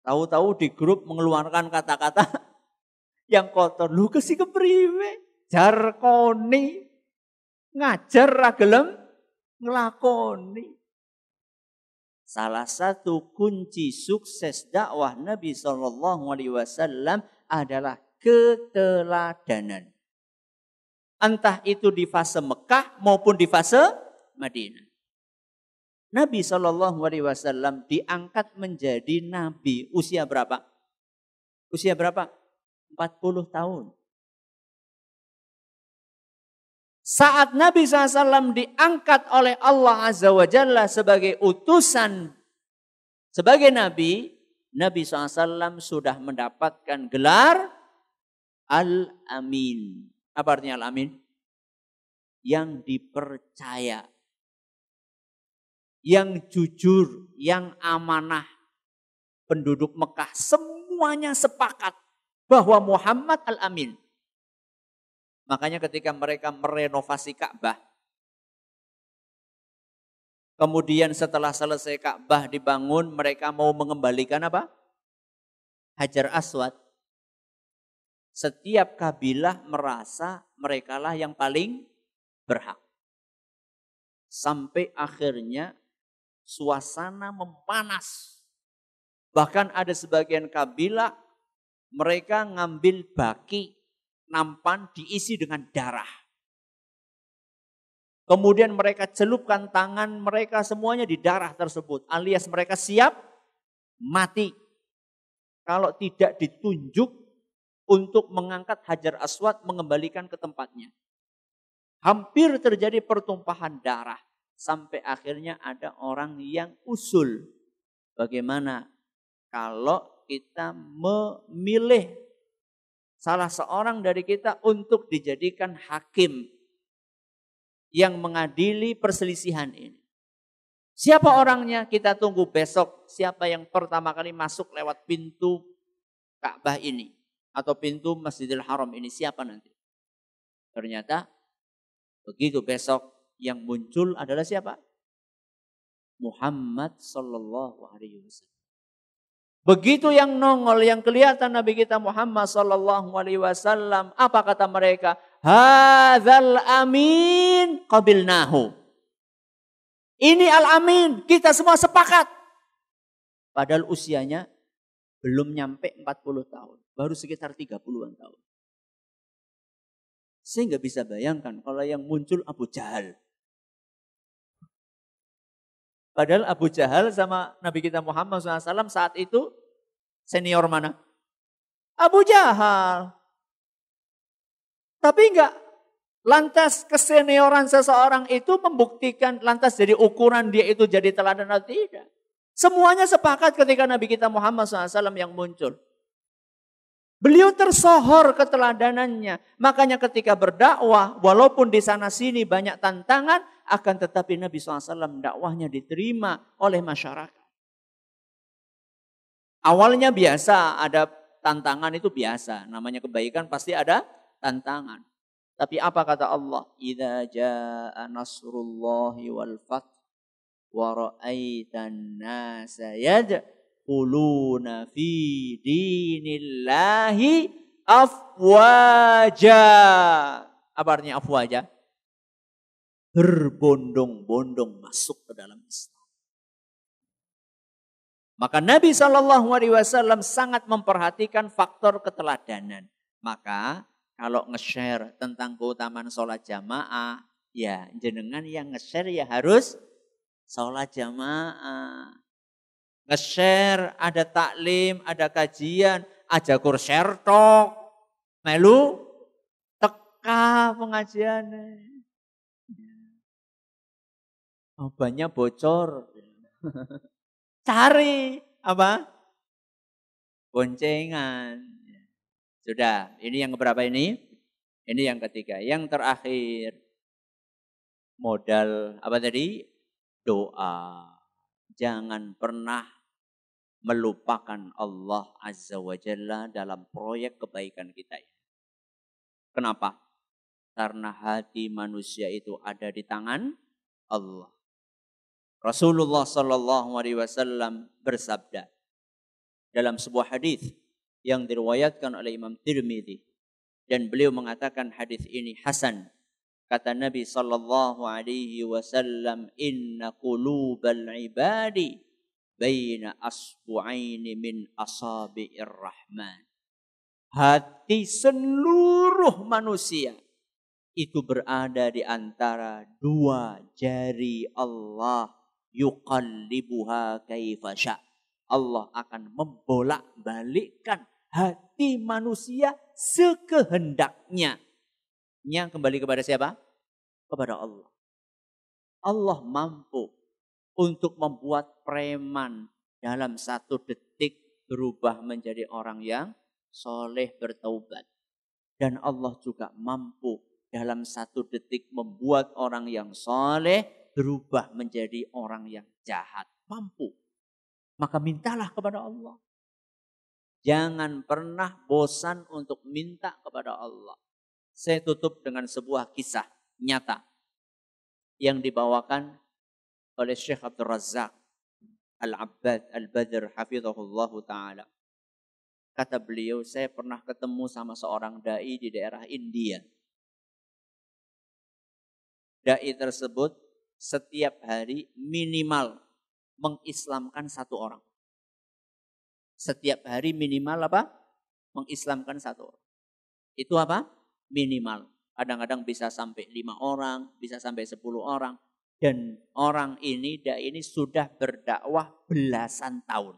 Tahu-tahu di grup mengeluarkan kata-kata *laughs* yang kotor. Lu kesi kepriwe, jarkoni, ngajar ragelem, ngelakoni. Salah satu kunci sukses dakwah Nabi Shallallahu Alaihi Wasallam adalah keteladanan. Entah itu di fase Mekah maupun di fase Madinah. Nabi Shallallahu Alaihi Wasallam diangkat menjadi nabi usia berapa? Usia berapa? 40 tahun. Saat Nabi SAW diangkat oleh Allah Azza wa Jalla sebagai utusan, sebagai Nabi, Nabi SAW sudah mendapatkan gelar Al-Amin. Apa artinya al-amin? Yang dipercaya. Yang jujur, yang amanah. Penduduk Mekah semuanya sepakat bahwa Muhammad al-amin. Makanya ketika mereka merenovasi Ka'bah, kemudian setelah selesai Ka'bah dibangun, mereka mau mengembalikan apa? Hajar Aswad. Setiap kabilah merasa merekalah yang paling berhak. Sampai akhirnya suasana memanas, Bahkan ada sebagian kabilah mereka ngambil baki nampan diisi dengan darah. Kemudian mereka celupkan tangan mereka semuanya di darah tersebut. Alias mereka siap mati. Kalau tidak ditunjuk untuk mengangkat Hajar Aswad mengembalikan ke tempatnya. Hampir terjadi pertumpahan darah sampai akhirnya ada orang yang usul. Bagaimana kalau kita memilih salah seorang dari kita untuk dijadikan hakim yang mengadili perselisihan ini. Siapa orangnya? Kita tunggu besok siapa yang pertama kali masuk lewat pintu Ka'bah ini atau pintu Masjidil Haram ini siapa nanti? Ternyata begitu besok yang muncul adalah siapa? Muhammad Sallallahu Alaihi Wasallam. Begitu yang nongol, yang kelihatan Nabi kita Muhammad Sallallahu Alaihi Wasallam, apa kata mereka? hazal amin qabilnahu. Ini al-amin, kita semua sepakat. Padahal usianya belum nyampe 40 tahun baru sekitar 30-an tahun. Saya nggak bisa bayangkan kalau yang muncul Abu Jahal. Padahal Abu Jahal sama Nabi kita Muhammad SAW saat itu senior mana? Abu Jahal. Tapi enggak lantas kesenioran seseorang itu membuktikan lantas jadi ukuran dia itu jadi teladan atau tidak. Semuanya sepakat ketika Nabi kita Muhammad SAW yang muncul. Beliau tersohor keteladanannya. Makanya ketika berdakwah, walaupun di sana sini banyak tantangan, akan tetapi Nabi SAW dakwahnya diterima oleh masyarakat. Awalnya biasa, ada tantangan itu biasa. Namanya kebaikan pasti ada tantangan. Tapi apa kata Allah? Idza jaa nasrullahi wal fath tadkhuluna fi dinillahi afwaja. Apa artinya afwaja? Berbondong-bondong masuk ke dalam Islam. Maka Nabi Shallallahu Alaihi Wasallam sangat memperhatikan faktor keteladanan. Maka kalau nge-share tentang keutamaan sholat jamaah, ya jenengan yang nge-share ya harus sholat jamaah nge-share, ada taklim, ada kajian, aja share tok, melu teka pengajian. Obatnya oh, bocor. *laughs* Cari apa? Boncengan. Sudah, ini yang keberapa ini? Ini yang ketiga. Yang terakhir, modal apa tadi? Doa. Jangan pernah melupakan Allah Azza wa Jalla dalam proyek kebaikan kita ini. Kenapa? Karena hati manusia itu ada di tangan Allah. Rasulullah Shallallahu Alaihi Wasallam bersabda dalam sebuah hadis yang diriwayatkan oleh Imam Tirmidzi dan beliau mengatakan hadis ini hasan. Kata Nabi Shallallahu Alaihi Wasallam, Inna qulubal ibadi baina asbu'aini min asabi'ir rahman. Hati seluruh manusia itu berada di antara dua jari Allah yuqallibuha Allah akan membolak-balikkan hati manusia sekehendaknya. Yang kembali kepada siapa? Kepada Allah. Allah mampu untuk membuat preman dalam satu detik berubah menjadi orang yang soleh bertaubat. Dan Allah juga mampu dalam satu detik membuat orang yang soleh berubah menjadi orang yang jahat. Mampu. Maka mintalah kepada Allah. Jangan pernah bosan untuk minta kepada Allah. Saya tutup dengan sebuah kisah nyata yang dibawakan oleh Syekh Abdul Razak Al-Abbad Al-Badr Hafizahullah Ta'ala. Kata beliau, saya pernah ketemu sama seorang da'i di daerah India. Da'i tersebut setiap hari minimal mengislamkan satu orang. Setiap hari minimal apa? Mengislamkan satu orang. Itu apa? Minimal. Kadang-kadang bisa sampai lima orang, bisa sampai sepuluh orang. Dan orang ini, dai ini sudah berdakwah belasan tahun.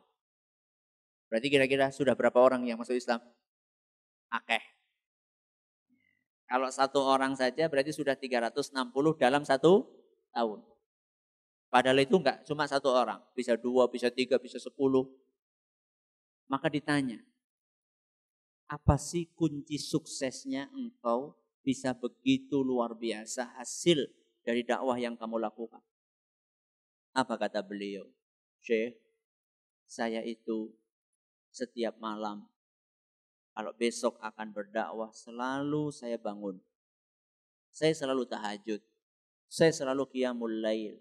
Berarti kira-kira sudah berapa orang yang masuk Islam? Akeh. Kalau satu orang saja berarti sudah 360 dalam satu tahun. Padahal itu enggak cuma satu orang. Bisa dua, bisa tiga, bisa sepuluh. Maka ditanya, apa sih kunci suksesnya engkau bisa begitu luar biasa hasil dari dakwah yang kamu lakukan. Apa kata beliau? Syekh, saya itu setiap malam kalau besok akan berdakwah selalu saya bangun. Saya selalu tahajud. Saya selalu qiyamul lail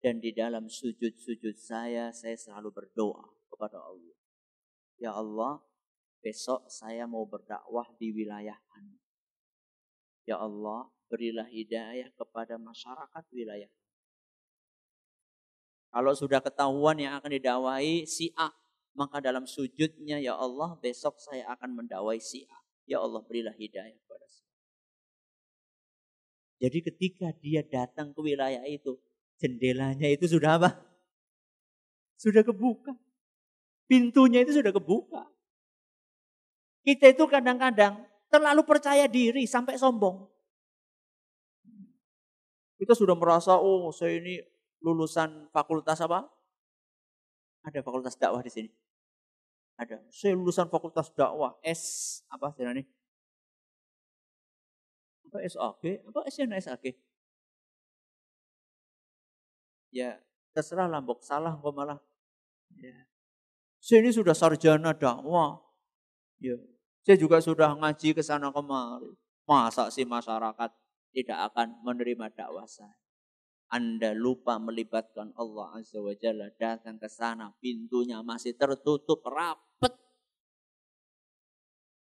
dan di dalam sujud-sujud saya saya selalu berdoa kepada Allah. Ya Allah, besok saya mau berdakwah di wilayah Anda. Ya Allah, berilah hidayah kepada masyarakat wilayah. Kalau sudah ketahuan yang akan didawai si A, maka dalam sujudnya ya Allah besok saya akan mendawai si A. Ya Allah berilah hidayah kepada si A. Jadi ketika dia datang ke wilayah itu, jendelanya itu sudah apa? Sudah kebuka. Pintunya itu sudah kebuka. Kita itu kadang-kadang terlalu percaya diri sampai sombong. Kita sudah merasa, oh saya ini lulusan fakultas apa? Ada fakultas dakwah di sini. Ada. Saya lulusan fakultas dakwah S apa sih ini? Apa SAG? Apa SN SAG? Ya, terserah lambok salah kok malah. Ya. Saya ini sudah sarjana dakwah. Ya. Saya juga sudah ngaji ke sana kemari. Masa sih masyarakat tidak akan menerima dakwah saya. Anda lupa melibatkan Allah Azza wa Jalla datang ke sana, pintunya masih tertutup rapat.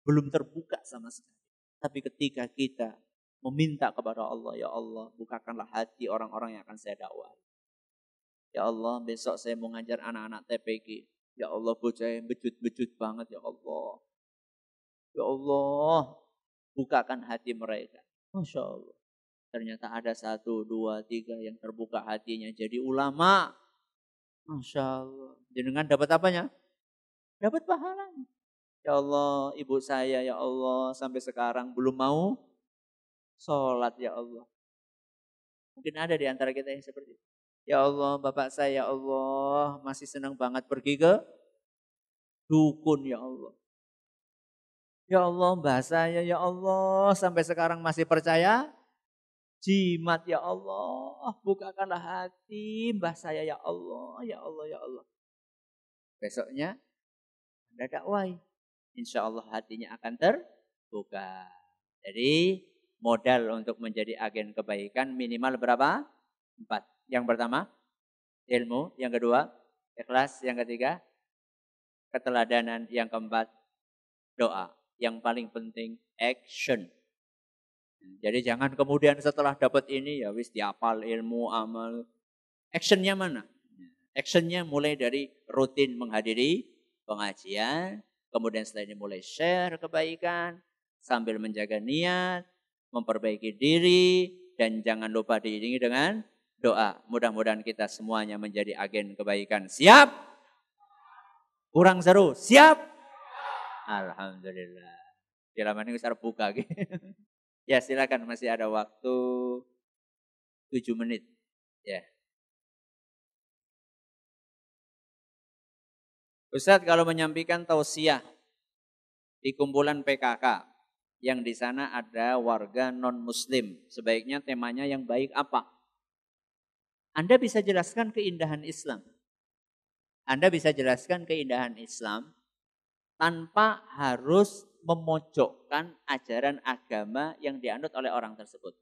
Belum terbuka sama sekali. Tapi ketika kita meminta kepada Allah, ya Allah, bukakanlah hati orang-orang yang akan saya dakwah. Ya Allah, besok saya mau ngajar anak-anak TPG. Ya Allah, bocah yang bejut-bejut banget, ya Allah. Ya Allah, bukakan hati mereka. Masya Allah. Ternyata ada satu, dua, tiga yang terbuka hatinya jadi ulama. Masya Allah. Jenengan dapat apanya? Dapat pahala. Ya Allah, ibu saya ya Allah sampai sekarang belum mau sholat ya Allah. Mungkin ada di antara kita yang seperti itu. Ya Allah, bapak saya ya Allah masih senang banget pergi ke dukun ya Allah. Ya Allah mbah saya, ya Allah sampai sekarang masih percaya jimat ya Allah. Bukakanlah hati mbah saya ya Allah, ya Allah, ya Allah. Besoknya Anda dakwai. Insya Allah hatinya akan terbuka. Jadi modal untuk menjadi agen kebaikan minimal berapa? Empat. Yang pertama ilmu, yang kedua ikhlas, yang ketiga keteladanan, yang keempat doa yang paling penting action. Jadi jangan kemudian setelah dapat ini ya wis diapal ilmu amal. Actionnya mana? Actionnya mulai dari rutin menghadiri pengajian, kemudian setelah ini mulai share kebaikan sambil menjaga niat, memperbaiki diri, dan jangan lupa diiringi dengan doa. Mudah-mudahan kita semuanya menjadi agen kebaikan. Siap? Kurang seru? Siap? Alhamdulillah. Halaman ini besar buka gitu. *laughs* ya silakan masih ada waktu 7 menit. Ya. Ustadz kalau menyampaikan tausiah di kumpulan PKK yang di sana ada warga non muslim sebaiknya temanya yang baik apa? Anda bisa jelaskan keindahan Islam. Anda bisa jelaskan keindahan Islam tanpa harus memojokkan ajaran agama yang dianut oleh orang tersebut.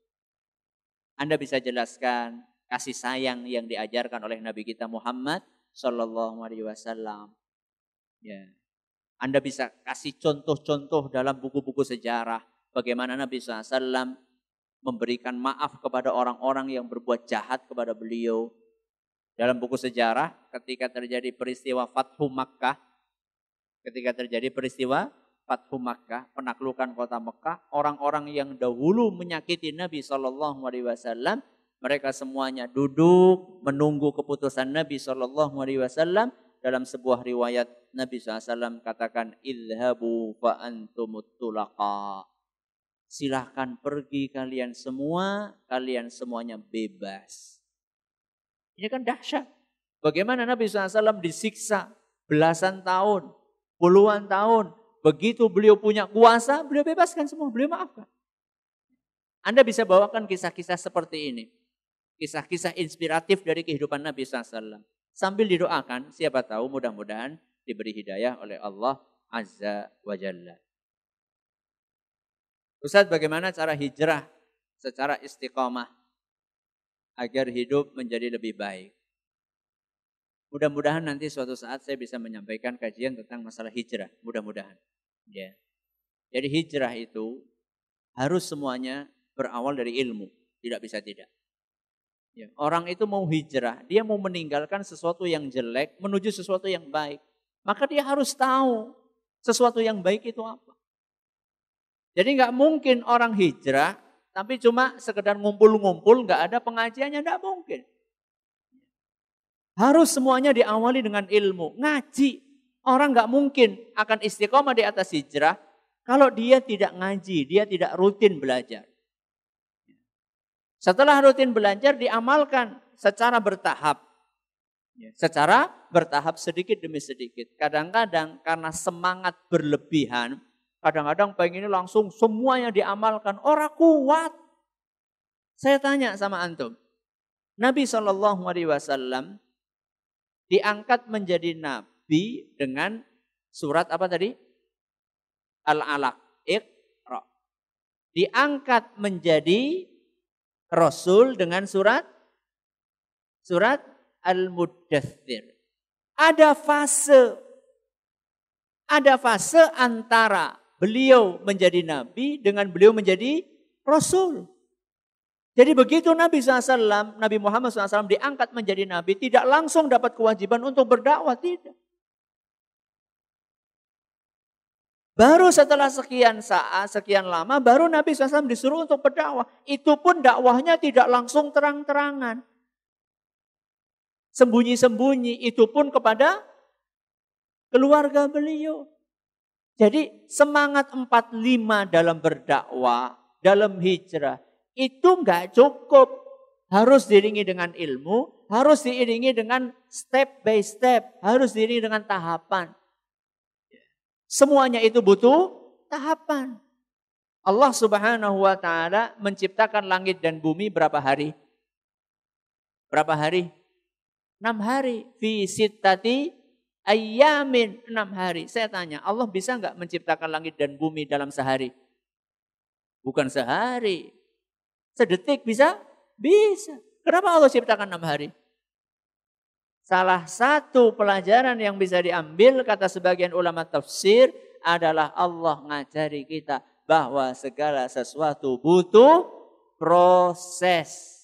Anda bisa jelaskan kasih sayang yang diajarkan oleh Nabi kita Muhammad Shallallahu Alaihi Wasallam. Ya. Anda bisa kasih contoh-contoh dalam buku-buku sejarah bagaimana Nabi SAW memberikan maaf kepada orang-orang yang berbuat jahat kepada beliau. Dalam buku sejarah ketika terjadi peristiwa Fathu Makkah Ketika terjadi peristiwa Fathu Makkah, penaklukan kota Mekah, orang-orang yang dahulu menyakiti Nabi Shallallahu Alaihi Wasallam, mereka semuanya duduk menunggu keputusan Nabi Shallallahu Alaihi Wasallam dalam sebuah riwayat Nabi SAW katakan ilhabu fa antumutulaka Silahkan pergi kalian semua, kalian semuanya bebas. Ini kan dahsyat. Bagaimana Nabi SAW disiksa belasan tahun puluhan tahun. Begitu beliau punya kuasa, beliau bebaskan semua, beliau maafkan. Anda bisa bawakan kisah-kisah seperti ini. Kisah-kisah inspiratif dari kehidupan Nabi SAW. Sambil didoakan, siapa tahu mudah-mudahan diberi hidayah oleh Allah Azza wa Jalla. Ustaz, bagaimana cara hijrah secara istiqomah agar hidup menjadi lebih baik? Mudah-mudahan nanti suatu saat saya bisa menyampaikan kajian tentang masalah hijrah. Mudah-mudahan. Ya. Jadi hijrah itu harus semuanya berawal dari ilmu. Tidak bisa tidak. Ya. Orang itu mau hijrah, dia mau meninggalkan sesuatu yang jelek menuju sesuatu yang baik. Maka dia harus tahu sesuatu yang baik itu apa. Jadi nggak mungkin orang hijrah tapi cuma sekedar ngumpul-ngumpul nggak ada pengajiannya nggak mungkin. Harus semuanya diawali dengan ilmu, ngaji. Orang nggak mungkin akan istiqomah di atas hijrah kalau dia tidak ngaji, dia tidak rutin belajar. Setelah rutin belajar diamalkan secara bertahap. Secara bertahap sedikit demi sedikit. Kadang-kadang karena semangat berlebihan, kadang-kadang pengen langsung semuanya diamalkan. Orang kuat. Saya tanya sama antum. Nabi saw diangkat menjadi nabi dengan surat apa tadi? Al-Alaq, Iqra. Diangkat menjadi rasul dengan surat surat al mudathir Ada fase ada fase antara beliau menjadi nabi dengan beliau menjadi rasul. Jadi begitu Nabi SAW, Nabi Muhammad SAW diangkat menjadi Nabi, tidak langsung dapat kewajiban untuk berdakwah, tidak. Baru setelah sekian saat, sekian lama, baru Nabi SAW disuruh untuk berdakwah. Itu pun dakwahnya tidak langsung terang-terangan. Sembunyi-sembunyi, itu pun kepada keluarga beliau. Jadi semangat 45 dalam berdakwah, dalam hijrah, itu nggak cukup. Harus diiringi dengan ilmu, harus diiringi dengan step by step, harus diiringi dengan tahapan. Semuanya itu butuh tahapan. Allah Subhanahu wa taala menciptakan langit dan bumi berapa hari? Berapa hari? Enam hari. Fi tadi, ayamin enam hari. Saya tanya, Allah bisa nggak menciptakan langit dan bumi dalam sehari? Bukan sehari, Sedetik bisa? Bisa. Kenapa Allah ciptakan enam hari? Salah satu pelajaran yang bisa diambil kata sebagian ulama tafsir adalah Allah ngajari kita bahwa segala sesuatu butuh proses.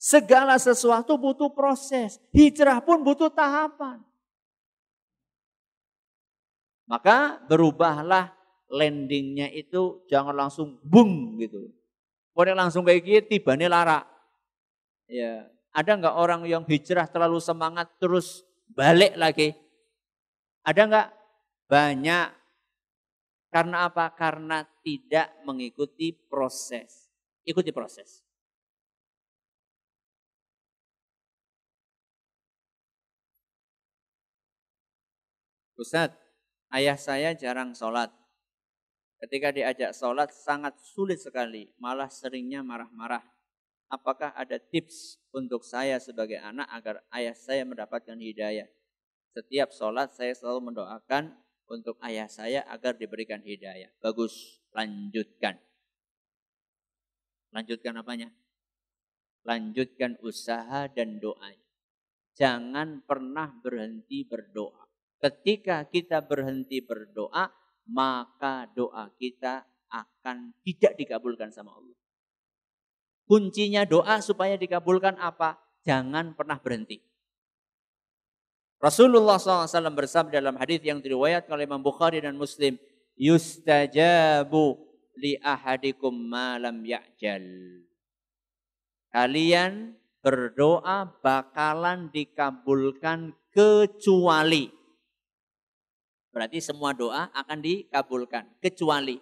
Segala sesuatu butuh proses. Hijrah pun butuh tahapan. Maka berubahlah landingnya itu jangan langsung bung gitu. Boleh langsung kayak gitu, nih lara. Ya, ada enggak orang yang hijrah terlalu semangat terus balik lagi? Ada enggak? Banyak. Karena apa? Karena tidak mengikuti proses. Ikuti proses. Ustaz, ayah saya jarang sholat. Ketika diajak sholat sangat sulit sekali, malah seringnya marah-marah. Apakah ada tips untuk saya sebagai anak agar ayah saya mendapatkan hidayah? Setiap sholat saya selalu mendoakan untuk ayah saya agar diberikan hidayah. Bagus, lanjutkan. Lanjutkan apanya? Lanjutkan usaha dan doanya. Jangan pernah berhenti berdoa. Ketika kita berhenti berdoa, maka doa kita akan tidak dikabulkan sama Allah. Kuncinya doa supaya dikabulkan apa? Jangan pernah berhenti. Rasulullah SAW bersabda dalam hadis yang diriwayat oleh Imam Bukhari dan Muslim, "Yustajabu li ahadikum malam ya'jal." Kalian berdoa bakalan dikabulkan kecuali Berarti semua doa akan dikabulkan. Kecuali.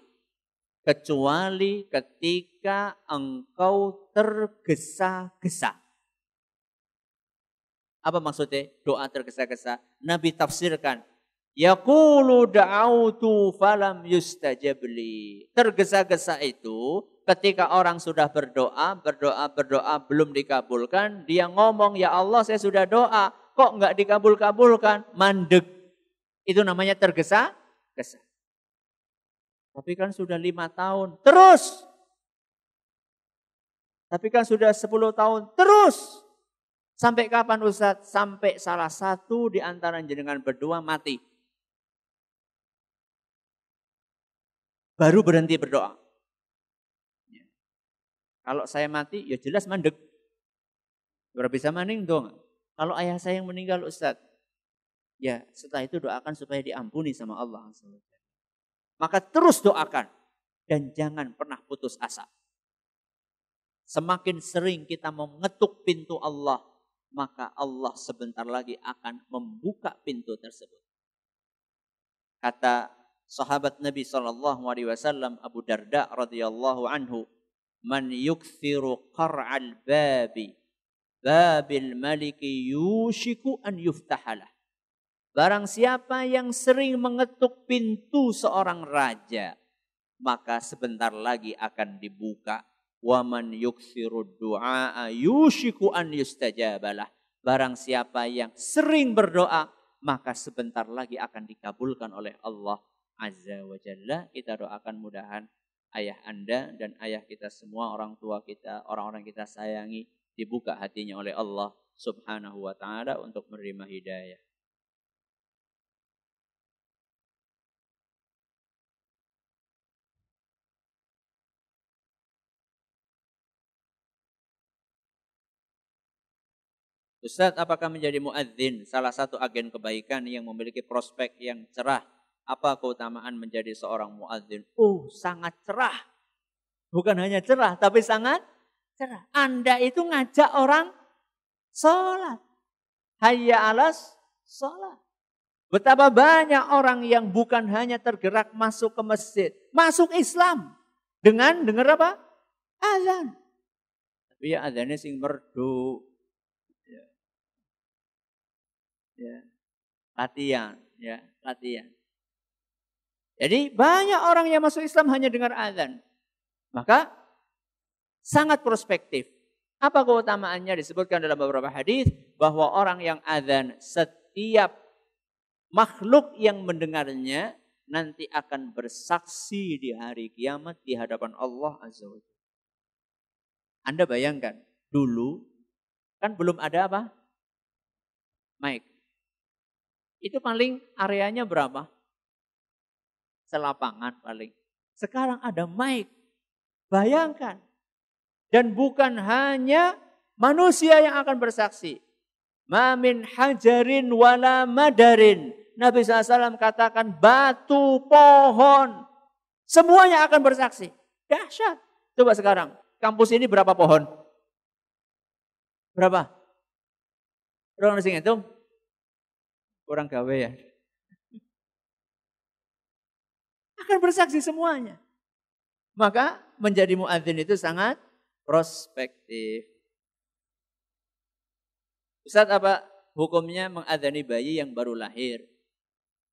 Kecuali ketika engkau tergesa-gesa. Apa maksudnya doa tergesa-gesa? Nabi tafsirkan. Yaqulu da'autu falam yustajabli. Tergesa-gesa itu ketika orang sudah berdoa, berdoa, berdoa, belum dikabulkan. Dia ngomong, ya Allah saya sudah doa. Kok nggak dikabul-kabulkan? Mandek itu namanya tergesa-gesa. Tapi kan sudah lima tahun, terus. Tapi kan sudah sepuluh tahun, terus. Sampai kapan Ustaz? Sampai salah satu di antara jenengan berdua mati. Baru berhenti berdoa. Ya. Kalau saya mati, ya jelas mandek. Berapa bisa maning dong. Kalau ayah saya yang meninggal Ustaz, Ya, setelah itu doakan supaya diampuni sama Allah. Maka terus doakan dan jangan pernah putus asa. Semakin sering kita mengetuk pintu Allah, maka Allah sebentar lagi akan membuka pintu tersebut. Kata sahabat Nabi Shallallahu Alaihi Wasallam Abu Darda radhiyallahu anhu, man yukthiru qar'al babi babil maliki yushiku an yuftahalah Barang siapa yang sering mengetuk pintu seorang raja, maka sebentar lagi akan dibuka. Waman yuksiru an yustajabalah. Barang siapa yang sering berdoa, maka sebentar lagi akan dikabulkan oleh Allah Azza wa Jalla. Kita doakan mudahan ayah anda dan ayah kita semua, orang tua kita, orang-orang kita sayangi, dibuka hatinya oleh Allah subhanahu wa ta'ala untuk menerima hidayah. Ustaz, apakah menjadi muadzin salah satu agen kebaikan yang memiliki prospek yang cerah? Apa keutamaan menjadi seorang muadzin? Oh, sangat cerah. Bukan hanya cerah, tapi sangat cerah. Anda itu ngajak orang sholat. Hayya alas sholat. Betapa banyak orang yang bukan hanya tergerak masuk ke masjid. Masuk Islam. Dengan dengar apa? Azan. Tapi ya azannya sing merdu ya. latihan ya latihan jadi banyak orang yang masuk Islam hanya dengar azan maka sangat prospektif apa keutamaannya disebutkan dalam beberapa hadis bahwa orang yang azan setiap makhluk yang mendengarnya nanti akan bersaksi di hari kiamat di hadapan Allah Azza wa Anda bayangkan, dulu kan belum ada apa? Mike. Itu paling areanya berapa? Selapangan paling. Sekarang ada mic. Bayangkan. Dan bukan hanya manusia yang akan bersaksi. Mamin hajarin wala madarin. Nabi SAW katakan batu, pohon. Semuanya akan bersaksi. Dahsyat. Coba sekarang, kampus ini berapa pohon? Berapa? Orang masih ngitung? orang gawe ya. Akan bersaksi semuanya. Maka menjadi muadzin itu sangat prospektif. Ustaz apa hukumnya mengadzani bayi yang baru lahir?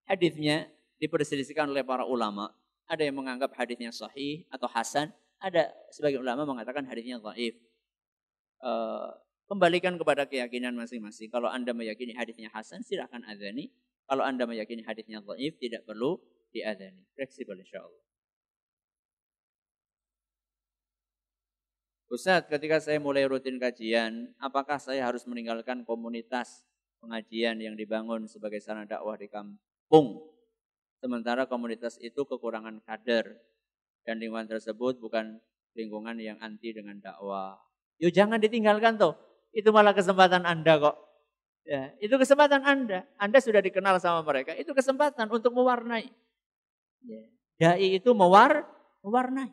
Hadisnya diperselisihkan oleh para ulama. Ada yang menganggap hadisnya sahih atau hasan, ada sebagian ulama mengatakan hadisnya dhaif. Eh, Kembalikan kepada keyakinan masing-masing. Kalau Anda meyakini hadisnya Hasan, silahkan azani. Kalau Anda meyakini hadisnya dhaif, tidak perlu diazani. Fleksibel insyaallah. Allah. Ustaz, ketika saya mulai rutin kajian, apakah saya harus meninggalkan komunitas pengajian yang dibangun sebagai sarana dakwah di kampung? Sementara komunitas itu kekurangan kader dan lingkungan tersebut bukan lingkungan yang anti dengan dakwah. Yo jangan ditinggalkan tuh. Itu malah kesempatan Anda kok. Ya, itu kesempatan Anda. Anda sudah dikenal sama mereka. Itu kesempatan untuk mewarnai. Ya. Dai itu mewar, mewarnai.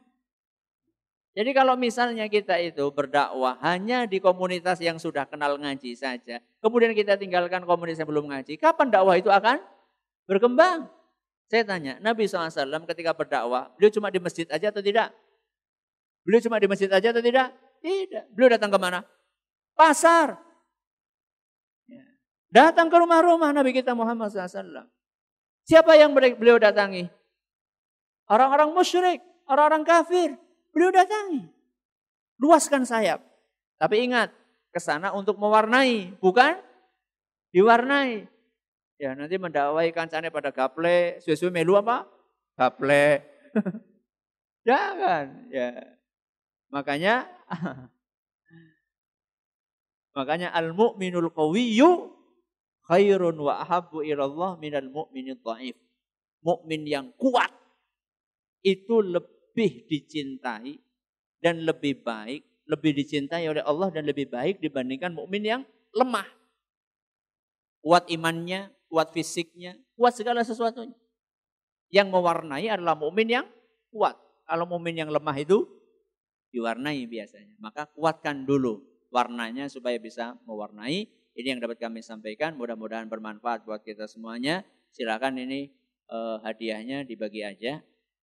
Jadi kalau misalnya kita itu berdakwah hanya di komunitas yang sudah kenal ngaji saja, kemudian kita tinggalkan komunitas yang belum ngaji, kapan dakwah itu akan berkembang? Saya tanya, Nabi SAW ketika berdakwah, beliau cuma di masjid aja atau tidak? Beliau cuma di masjid aja atau tidak? Tidak. Beliau datang ke mana? pasar. Datang ke rumah-rumah Nabi kita Muhammad SAW. Siapa yang beliau datangi? Orang-orang musyrik, orang-orang kafir. Beliau datangi. Luaskan sayap. Tapi ingat, ke sana untuk mewarnai, bukan diwarnai. Ya, nanti mendakwai kancane pada gaple, suwe-suwe melu apa? Gaple. *laughs* Jangan, ya. Makanya *laughs* Makanya al-mu'minul qawiyyu khairun wa ahabbu ilallah minal mu'minin dhaif. Mukmin yang kuat itu lebih dicintai dan lebih baik, lebih dicintai oleh Allah dan lebih baik dibandingkan mukmin yang lemah. Kuat imannya, kuat fisiknya, kuat segala sesuatunya. Yang mewarnai adalah mukmin yang kuat. Kalau mukmin yang lemah itu diwarnai biasanya. Maka kuatkan dulu warnanya supaya bisa mewarnai. Ini yang dapat kami sampaikan, mudah-mudahan bermanfaat buat kita semuanya. Silakan ini eh, hadiahnya dibagi aja.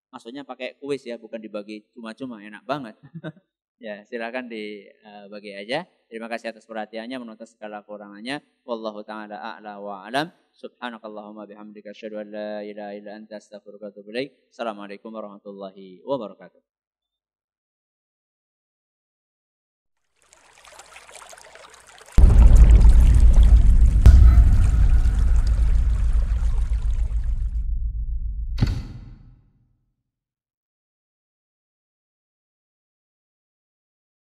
Maksudnya pakai kuis ya, bukan dibagi cuma-cuma, enak banget. *laughs* ya, silakan dibagi eh, aja. Terima kasih atas perhatiannya, menonton segala kurangannya. Wallahu taala a'la wa'alam. Subhanakallahumma bihamdika syadu an la ilaha illa anta astaghfiruka wa atubu Assalamualaikum warahmatullahi wabarakatuh.